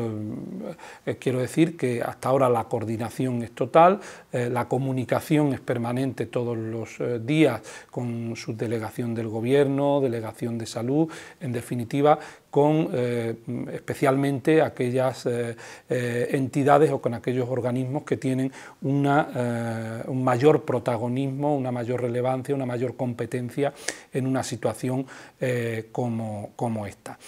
eh, quiero decir que hasta ahora la coordinación es total, la comunicación es permanente todos los días con su delegación del Gobierno, delegación de salud, en definitiva, con eh, especialmente aquellas eh, eh, entidades o con aquellos organismos que tienen un mayor protagonismo, una mayor relevancia, una mayor competencia en una situación como, como, esta.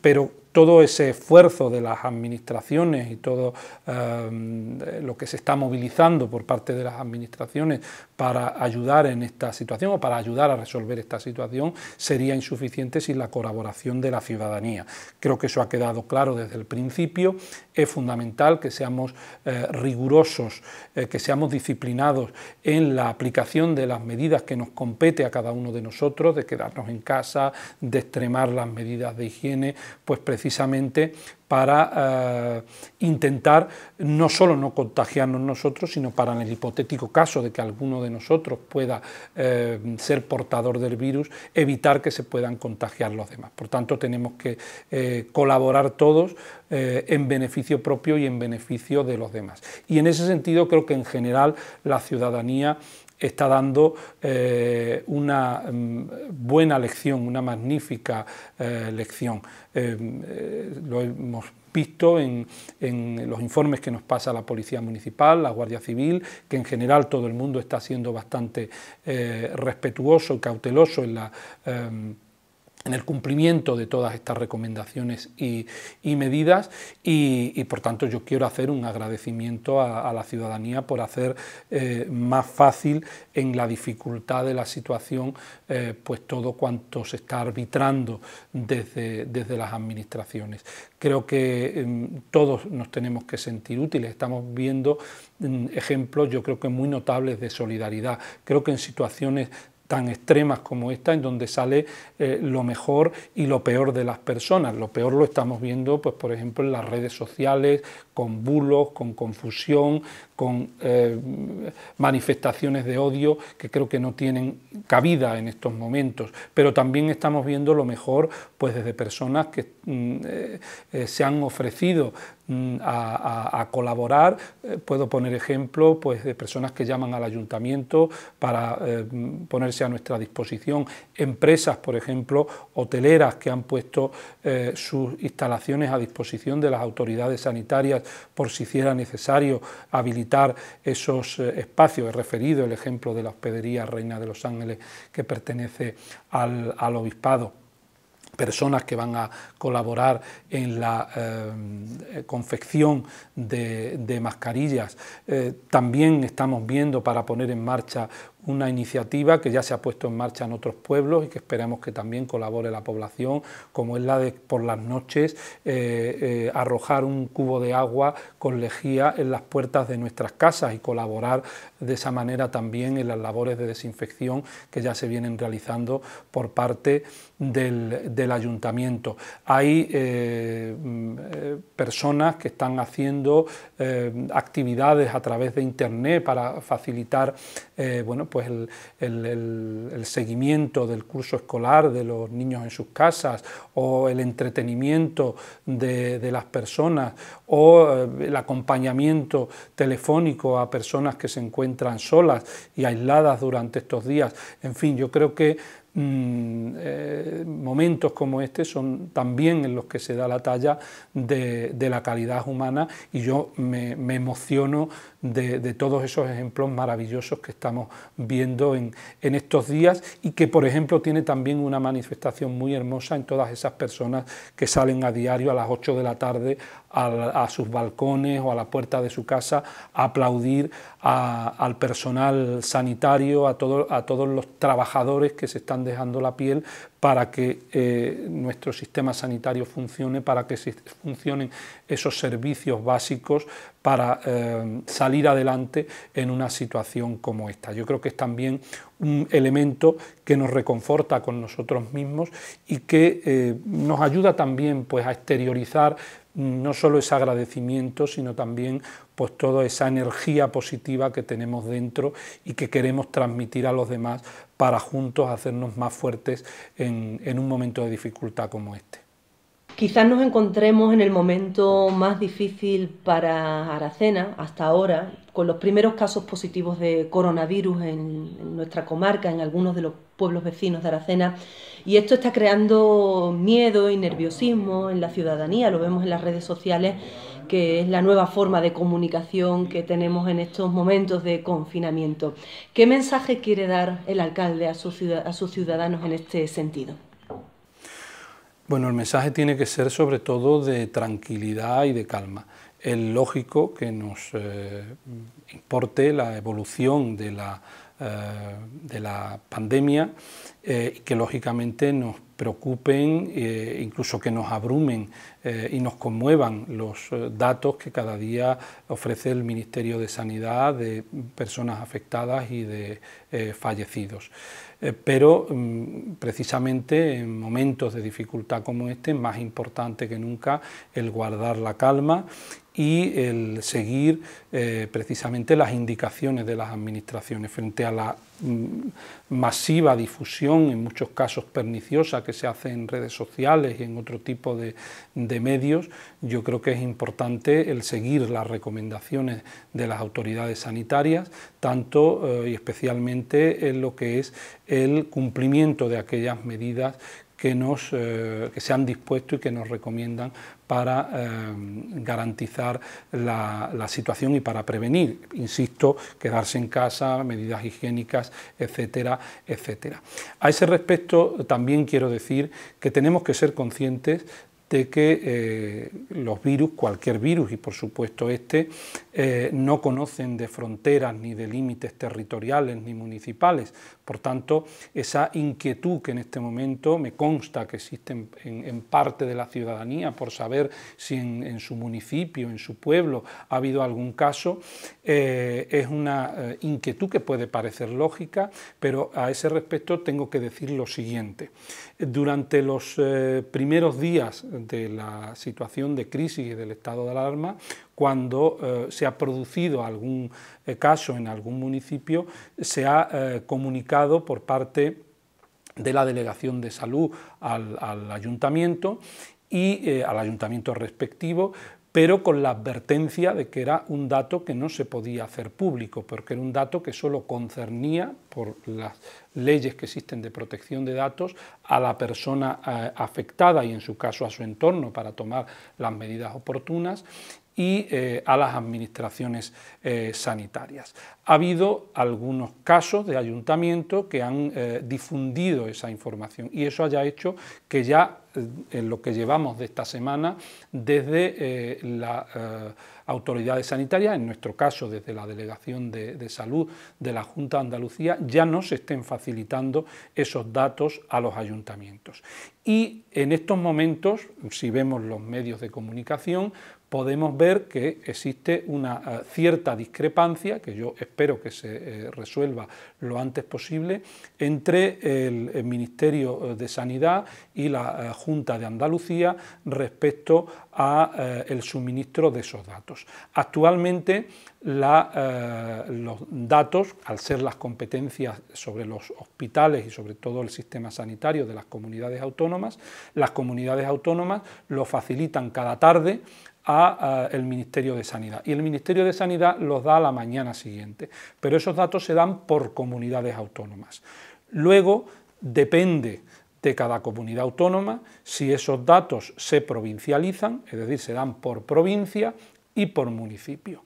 pero todo ese esfuerzo de las administraciones y todo em, lo que se está movilizando por parte de las administraciones para ayudar en esta situación o para ayudar a resolver esta situación sería insuficiente sin la colaboración de la ciudadanía. Creo que eso ha quedado claro desde el principio. Es fundamental que seamos eh, rigurosos, eh, que seamos disciplinados en la aplicación de las medidas que nos compete a cada uno de nosotros, de quedarnos en casa, de extremar las medidas de higiene, pues precisamente para eh, intentar no solo no contagiarnos nosotros, sino para en el hipotético caso de que alguno de nosotros pueda eh, ser portador del virus, evitar que se puedan contagiar los demás. Por tanto, tenemos que eh, colaborar todos en beneficio propio y en beneficio de los demás. Y en ese sentido creo que en general la ciudadanía está dando eh, una mm, buena lección, una magnífica eh, lección. Eh, lo hemos visto en, en, los informes que nos pasa la Policía Municipal, la Guardia Civil, que en general todo el mundo está siendo bastante respetuoso y cauteloso en la em, en el cumplimiento de todas estas recomendaciones y, medidas y, por tanto yo quiero hacer un agradecimiento a, la ciudadanía por hacer eh, más fácil en la dificultad de la situación eh, pues todo cuanto se está arbitrando desde, desde las administraciones. Creo que em, todos nos tenemos que sentir útiles, estamos viendo em, ejemplos yo creo que muy notables de solidaridad, creo que en situaciones tan extremas como esta, en donde sale eh, lo mejor y lo peor de las personas. Lo peor lo estamos viendo, pues, por ejemplo, en las redes sociales, con bulos, con confusión, con eh, manifestaciones de odio que creo que no tienen cabida en estos momentos. Pero también estamos viendo lo mejor pues desde personas que mm, eh, eh, se han ofrecido mm, a, colaborar. puedo poner ejemplo pues, de personas que llaman al ayuntamiento para ponerse a nuestra disposición. Empresas, por ejemplo, hoteleras que han puesto sus instalaciones a disposición de las autoridades sanitarias por si hiciera necesario habilitar esos eh, espacios. He referido el ejemplo de la hospedería Reina de los Ángeles que pertenece al, obispado personas que van a colaborar en la eh, eh, confección de, mascarillas. también estamos viendo para poner en marcha una iniciativa que ya se ha puesto en marcha en otros pueblos y que esperamos que también colabore la población, como es la de por las noches eh, eh, arrojar un cubo de agua con lejía en las puertas de nuestras casas y colaborar de esa manera también en las labores de desinfección que ya se vienen realizando por parte del, ayuntamiento. Hay eh, mm, personas que están haciendo eh, actividades a través de Internet para facilitar eh, bueno, pues el, seguimiento del curso escolar de los niños en sus casas o el entretenimiento de las personas o el acompañamiento telefónico a personas que se encuentran solas y aisladas durante estos días. En fin, yo creo que Mm, eh, momentos como este son también en los que se da la talla de, la calidad humana y yo me emociono de, todos esos ejemplos maravillosos que estamos viendo en, estos días y que, por ejemplo, tiene también una manifestación muy hermosa en todas esas personas que salen a diario a las 8 de la tarde a, sus balcones o a la puerta de su casa a aplaudir al personal sanitario, a, todo, a todos los trabajadores que se están dejando la piel para que eh, nuestro sistema sanitario funcione, para que funcionen esos servicios básicos para eh, salir adelante en una situación como esta. Yo creo que es también un elemento que nos reconforta con nosotros mismos y que eh, nos ayuda también pues, a exteriorizar mm, no solo ese agradecimiento, sino también pues toda esa energía positiva que tenemos dentro y que queremos transmitir a los demás para juntos hacernos más fuertes en, un momento de dificultad como este. Quizás nos encontremos en el momento más difícil para Aracena hasta ahora, con los primeros casos positivos de coronavirus en, nuestra comarca, en algunos de los pueblos vecinos de Aracena, y esto está creando miedo y nerviosismo en la ciudadanía, lo vemos en las redes sociales que es la nueva forma de comunicación que tenemos en estos momentos de confinamiento. ¿Qué mensaje quiere dar el alcalde a, sus ciudadanos en este sentido? Bueno, el mensaje tiene que ser sobre todo de tranquilidad y de calma. Es lógico que nos eh, importe la evolución de la eh, pandemia eh, que lógicamente nos preocupen, eh, incluso que nos abrumen eh, y nos conmuevan los datos que cada día ofrece el Ministerio de Sanidad de personas afectadas y de fallecidos. pero mm, precisamente en momentos de dificultad como este es más importante que nunca el guardar la calma y el seguir eh, precisamente las indicaciones de las administraciones frente a la mm, masiva difusión, en muchos casos perniciosa, que se hace en redes sociales y en otro tipo de, medios. Yo creo que es importante el seguir las recomendaciones de las autoridades sanitarias, tanto eh, y especialmente en lo que es el cumplimiento de aquellas medidas que, nos, eh, que se han dispuesto y que nos recomiendan para eh, garantizar la, situación y para prevenir, insisto, quedarse en casa, medidas higiénicas, etcétera, etcétera. A ese respecto también quiero decir que tenemos que ser conscientes de que eh, los virus, cualquier virus y por supuesto este, eh, no conocen de fronteras ni de límites territoriales ni municipales. Por tanto, esa inquietud que en este momento me consta que existe en, parte de la ciudadanía por saber si en, su municipio, en su pueblo, ha habido algún caso, eh, es una eh, inquietud que puede parecer lógica, pero a ese respecto tengo que decir lo siguiente. Durante los primeros días de la situación de crisis y del estado de alarma, cuando eh, se ha producido algún eh, caso en algún municipio, se ha eh, comunicado por parte de la Delegación de Salud al, ayuntamiento y al ayuntamiento respectivo, pero con la advertencia de que era un dato que no se podía hacer público, porque era un dato que solo concernía, por las leyes que existen de protección de datos, a la persona afectada y en su caso a su entorno para tomar las medidas oportunas, y eh, a las administraciones eh, sanitarias. Ha habido algunos casos de ayuntamientos que han eh, difundido esa información y eso haya hecho que ya en lo que llevamos de esta semana desde la autoridades sanitarias, en nuestro caso desde la Delegación de, de, Salud de la Junta de Andalucía, ya no se estén facilitando esos datos a los ayuntamientos. Y en estos momentos, si vemos los medios de comunicación, podemos ver que existe una eh, cierta discrepancia, que yo espero que se eh, resuelva lo antes posible, entre el, Ministerio eh, de Sanidad y la Junta de Andalucía respecto al suministro de esos datos. Actualmente los datos, al ser las competencias sobre los hospitales y sobre todo el sistema sanitario de las comunidades autónomas, las comunidades autónomas lo facilitan cada tarde ...a el Ministerio de Sanidad. Y el Ministerio de Sanidad los da a la mañana siguiente. Pero esos datos se dan por comunidades autónomas. Luego, depende de cada comunidad autónoma, si esos datos se provincializan, es decir, se dan por provincia y por municipio.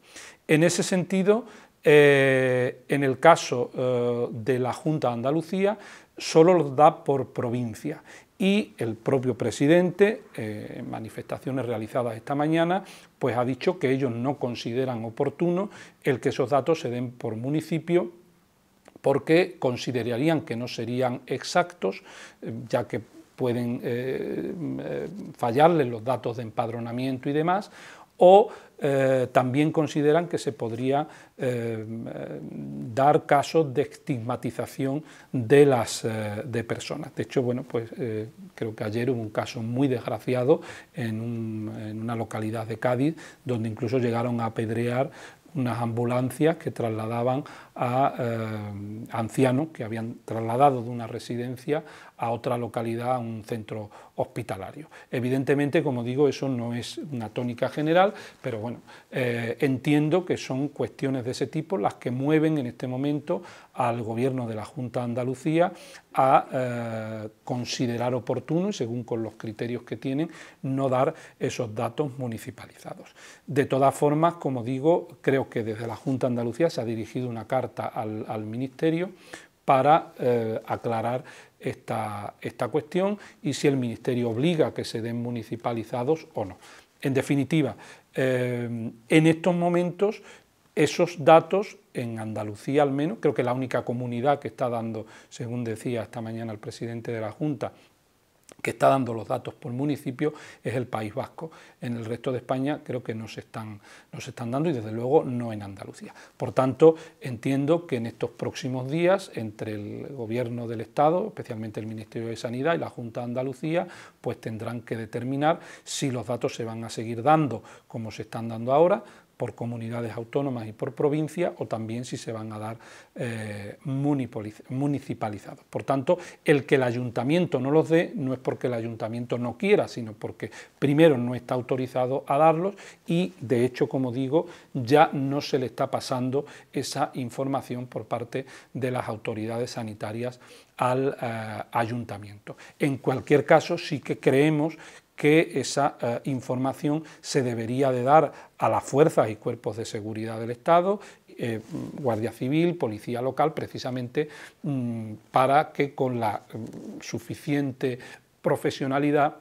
En ese sentido, eh, en el caso eh, de la Junta de Andalucía, solo los da por provincia y el propio presidente, eh, en manifestaciones realizadas esta mañana, pues ha dicho que ellos no consideran oportuno el que esos datos se den por municipio porque considerarían que no serían exactos, eh, ya que pueden eh, fallarles los datos de empadronamiento y demás, o eh, también consideran que se podría eh, mm, dar casos de estigmatización de las eh, de personas. De hecho, bueno, pues creo que ayer hubo un caso muy desgraciado en, una localidad de Cádiz, donde incluso llegaron a apedrear unas ambulancias que trasladaban a ancianos que habían trasladado de una residencia a otra localidad, a un centro hospitalario. Evidentemente, como digo, eso no es una tónica general, pero bueno, eh, entiendo que son cuestiones de ese tipo las que mueven en este momento al gobierno de la Junta de Andalucía a eh, considerar oportuno, y según con los criterios que tienen, no dar esos datos municipalizados. De todas formas, como digo, creo que desde la Junta de Andalucía se ha dirigido una carta al, Ministerio para eh, aclarar esta, cuestión y si el Ministerio obliga a que se den municipalizados o no. En definitiva, eh, en estos momentos esos datos en Andalucía al menos, creo que la única comunidad que está dando, según decía esta mañana el presidente de la Junta, que está dando los datos por municipio es el País Vasco. En el resto de España creo que no se están, dando y desde luego no en Andalucía. Por tanto, entiendo que en estos próximos días entre el Gobierno del Estado, especialmente el Ministerio de Sanidad y la Junta de Andalucía, pues tendrán que determinar si los datos se van a seguir dando como se están dando ahora, por comunidades autónomas y por provincia o también si se van a dar eh, municipalizados. Por tanto, el que el ayuntamiento no los dé no es porque el ayuntamiento no quiera, sino porque primero no está autorizado a darlos y de hecho, como digo, ya no se le está pasando esa información por parte de las autoridades sanitarias al eh, ayuntamiento. En cualquier caso, sí que creemos que esa eh, información se debería de dar a las fuerzas y cuerpos de seguridad del Estado, eh, Guardia Civil, Policía Local, precisamente mm, para que con la mm, suficiente profesionalidad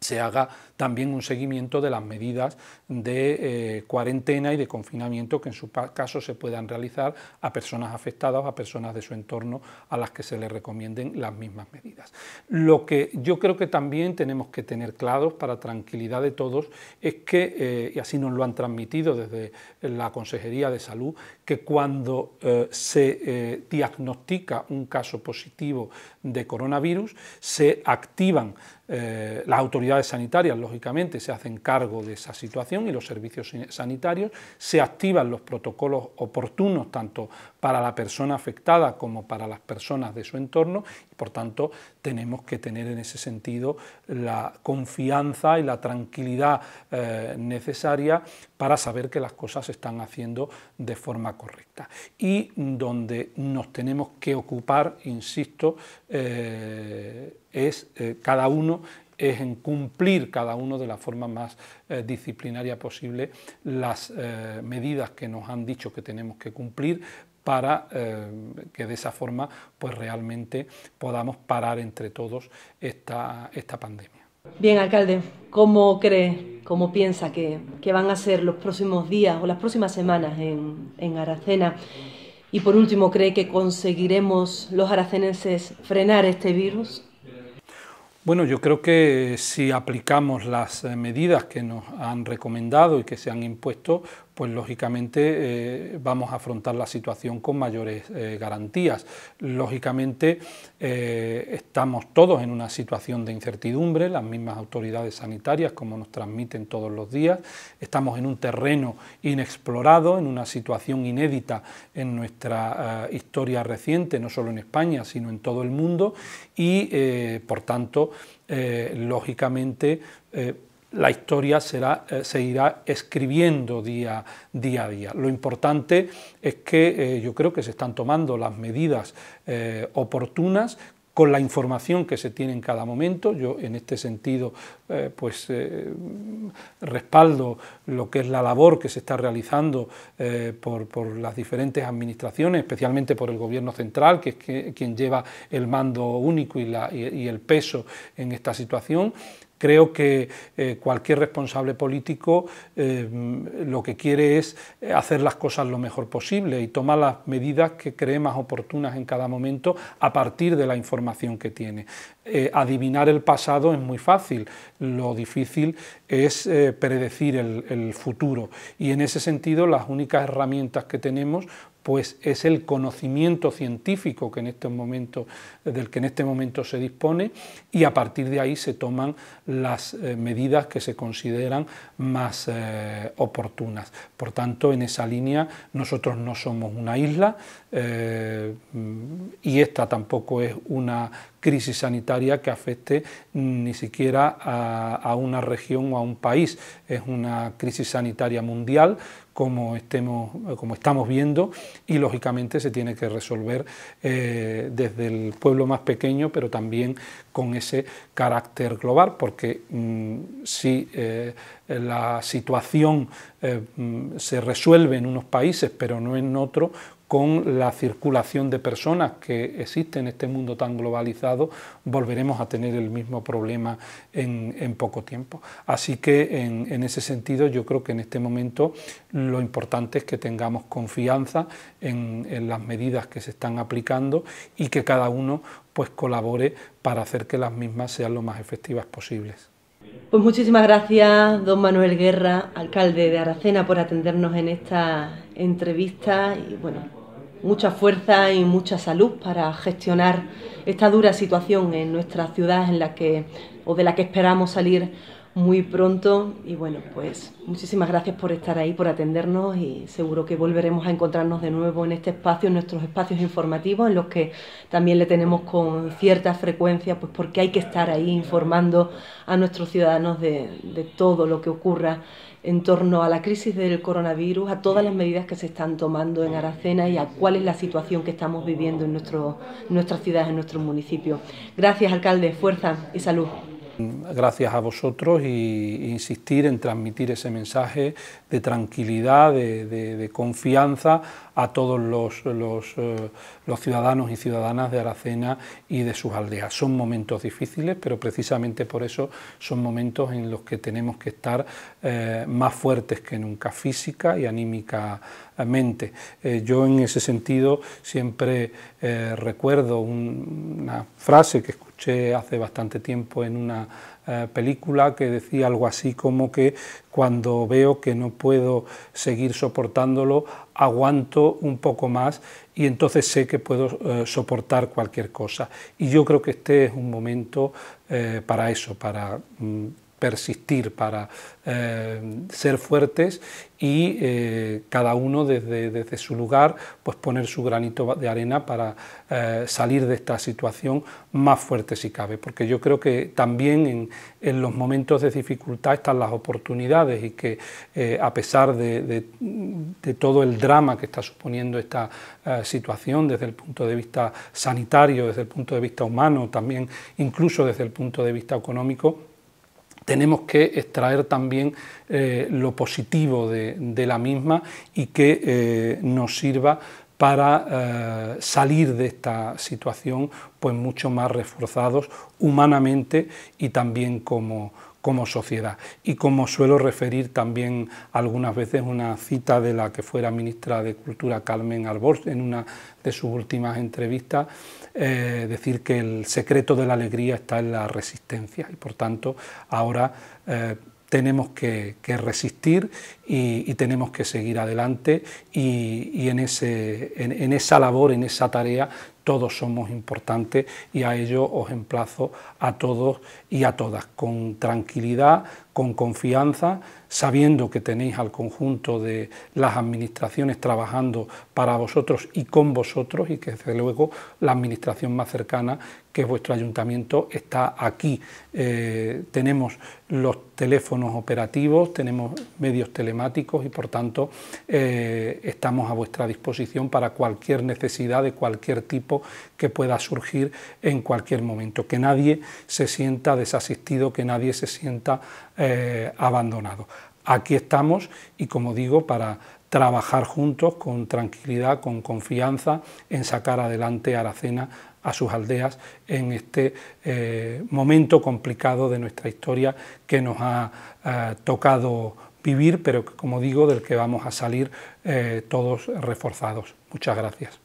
se haga también un seguimiento de las medidas de eh, cuarentena y de confinamiento que en su caso se puedan realizar a personas afectadas a personas de su entorno a las que se les recomienden las mismas medidas. Lo que yo creo que también tenemos que tener claros para tranquilidad de todos es que, eh, y así nos lo han transmitido desde la Consejería de Salud, que cuando eh, se diagnostica un caso positivo de coronavirus, se activan eh, las autoridades sanitarias, lógicamente, se hacen cargo de esa situación y los servicios sanitarios, se activan los protocolos oportunos tanto para la persona afectada como para las personas de su entorno y, por tanto, tenemos que tener en ese sentido la confianza y la tranquilidad eh, necesaria para saber que las cosas se están haciendo de forma correcta. Y donde nos tenemos que ocupar, insisto, eh, es eh, cada uno es en cumplir cada uno de la forma más eh, disciplinaria posible las eh, medidas que nos han dicho que tenemos que cumplir para que de esa forma pues realmente podamos parar entre todos esta, pandemia. Bien, alcalde, ¿cómo cree, cómo piensa que, van a ser los próximos días o las próximas semanas en Aracena? Y por último, ¿cree que conseguiremos los aracenenses frenar este virus? Bueno, yo creo que si aplicamos las eh, medidas que nos han recomendado y que se han impuesto, pues lógicamente eh, vamos a afrontar la situación con mayores eh, garantías. Lógicamente eh, estamos todos en una situación de incertidumbre, las mismas autoridades sanitarias como nos transmiten todos los días, estamos en un terreno inexplorado, en una situación inédita en nuestra historia reciente, no solo en España, sino en todo el mundo y por tanto, lógicamente, la historia eh, se irá escribiendo día, día, a día. Lo importante es que eh, yo creo que se están tomando las medidas eh, oportunas con la información que se tiene en cada momento. Yo en este sentido pues respaldo lo que es la labor que se está realizando por, las diferentes administraciones, especialmente por el gobierno central, que es quien lleva el mando único y, la, y el peso en esta situación. Creo que eh, cualquier responsable político eh, lo que quiere es eh, hacer las cosas lo mejor posible y toma las medidas que cree más oportunas en cada momento a partir de la información que tiene. adivinar el pasado es muy fácil, lo difícil es predecir el futuro y en ese sentido las únicas herramientas que tenemos pues es el conocimiento científico que en del que en este momento se dispone y a partir de ahí se toman las eh, medidas que se consideran más eh, oportunas. Por tanto, en esa línea nosotros no somos una isla eh, y esta tampoco es una crisis sanitaria que afecte ni siquiera a una región o a un país. Es una crisis sanitaria mundial como, estemos, como estamos viendo y lógicamente se tiene que resolver eh, desde el pueblo más pequeño, pero también con ese carácter global, porque mm, si eh, la situación eh, mm, se resuelve en unos países pero no en otros, con la circulación de personas que existe en este mundo tan globalizado, volveremos a tener el mismo problema en, poco tiempo. Así que en, ese sentido yo creo que en este momento lo importante es que tengamos confianza en, en las medidas que se están aplicando y que cada uno pues colabore para hacer que las mismas sean lo más efectivas posibles. Pues muchísimas gracias, don Manuel Guerra, alcalde de Aracena, por atendernos en esta entrevista y bueno, mucha fuerza y mucha salud para gestionar esta dura situación en nuestra ciudad en la que o de la que esperamos salir muy pronto y bueno, pues muchísimas gracias por estar ahí, por atendernos y seguro que volveremos a encontrarnos de nuevo en este espacio, en nuestros espacios informativos en los que también le tenemos con cierta frecuencia, pues porque hay que estar ahí informando a nuestros ciudadanos de todo lo que ocurra en torno a la crisis del coronavirus, a todas las medidas que se están tomando en Aracena y a cuál es la situación que estamos viviendo en nuestro, nuestras ciudades, en nuestros municipios. Gracias, alcalde. Fuerza y salud. Gracias a vosotros e insistir en transmitir ese mensaje de tranquilidad, de, confianza a todos eh, los, ciudadanos y ciudadanas de Aracena y de sus aldeas. Son momentos difíciles, pero precisamente por eso son momentos en los que tenemos que estar eh, más fuertes que nunca, física y anímicamente. Eh, yo en ese sentido siempre recuerdo una frase que escuché escuché hace bastante tiempo en una eh, película que decía algo así como que cuando veo que no puedo seguir soportándolo, aguanto un poco más y entonces sé que puedo eh, soportar cualquier cosa. Y yo creo que este es un momento eh, para eso, para... Mm, persistir, para eh, ser fuertes y eh, cada uno desde, su lugar pues poner su granito de arena para eh, salir de esta situación más fuerte si cabe, porque yo creo que también en, los momentos de dificultad están las oportunidades y que a pesar de, todo el drama que está suponiendo esta situación desde el punto de vista sanitario, desde el punto de vista humano, también incluso desde el punto de vista económico, tenemos que extraer también eh, lo positivo de, la misma y que eh, nos sirva para eh, salir de esta situación pues mucho más reforzados humanamente y también como, sociedad. Y como suelo referir también algunas veces una cita de la que fuera ministra de Cultura Carmen Arbor en una de sus últimas entrevistas, eh, decir que el secreto de la alegría está en la resistencia y por tanto ahora eh, tenemos que, resistir y, tenemos que seguir adelante y, en, ese, en esa labor, en esa tarea, todos somos importantes y a ello os emplazo a todos y a todas, con tranquilidad, con confianza, sabiendo que tenéis al conjunto de las administraciones trabajando para vosotros y con vosotros y que desde luego la administración más cercana, que es vuestro ayuntamiento, está aquí. Eh, tenemos los teléfonos operativos, tenemos medios telemáticos y por tanto eh, estamos a vuestra disposición para cualquier necesidad de cualquier tipo que pueda surgir en cualquier momento. Que nadie se sienta desasistido, que nadie se sienta eh, abandonado. Aquí estamos y como digo, para trabajar juntos con tranquilidad, con confianza en sacar adelante a Aracena a sus aldeas en este eh, momento complicado de nuestra historia que nos ha eh, tocado vivir, pero como digo, del que vamos a salir todos reforzados. Muchas gracias.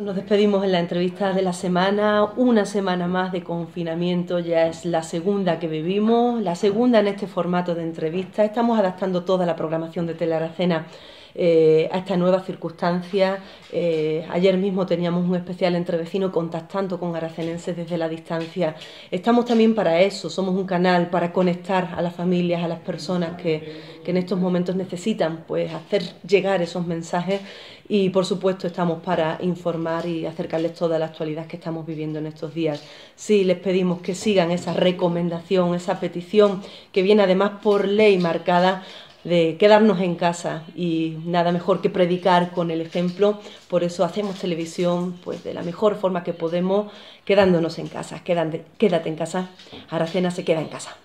Nos despedimos en la entrevista de la semana, una semana más de confinamiento, ya es la segunda que vivimos, la segunda en este formato de entrevista. Estamos adaptando toda la programación de Telaracena eh, a esta nueva circunstancia... Eh, ayer mismo teníamos un especial entre vecinos contactando con aracenenses desde la distancia. Estamos también para eso, somos un canal para conectar a las familias, a las personas que, que en estos momentos necesitan pues, hacer llegar esos mensajes y por supuesto estamos para informar y acercarles toda la actualidad que estamos viviendo en estos días. Sí, les pedimos que sigan esa recomendación, esa petición que viene además por ley marcada de quedarnos en casa y nada mejor que predicar con el ejemplo. Por eso hacemos televisión pues de la mejor forma que podemos, quedándonos en casa. Quédate en casa. Aracena se queda en casa.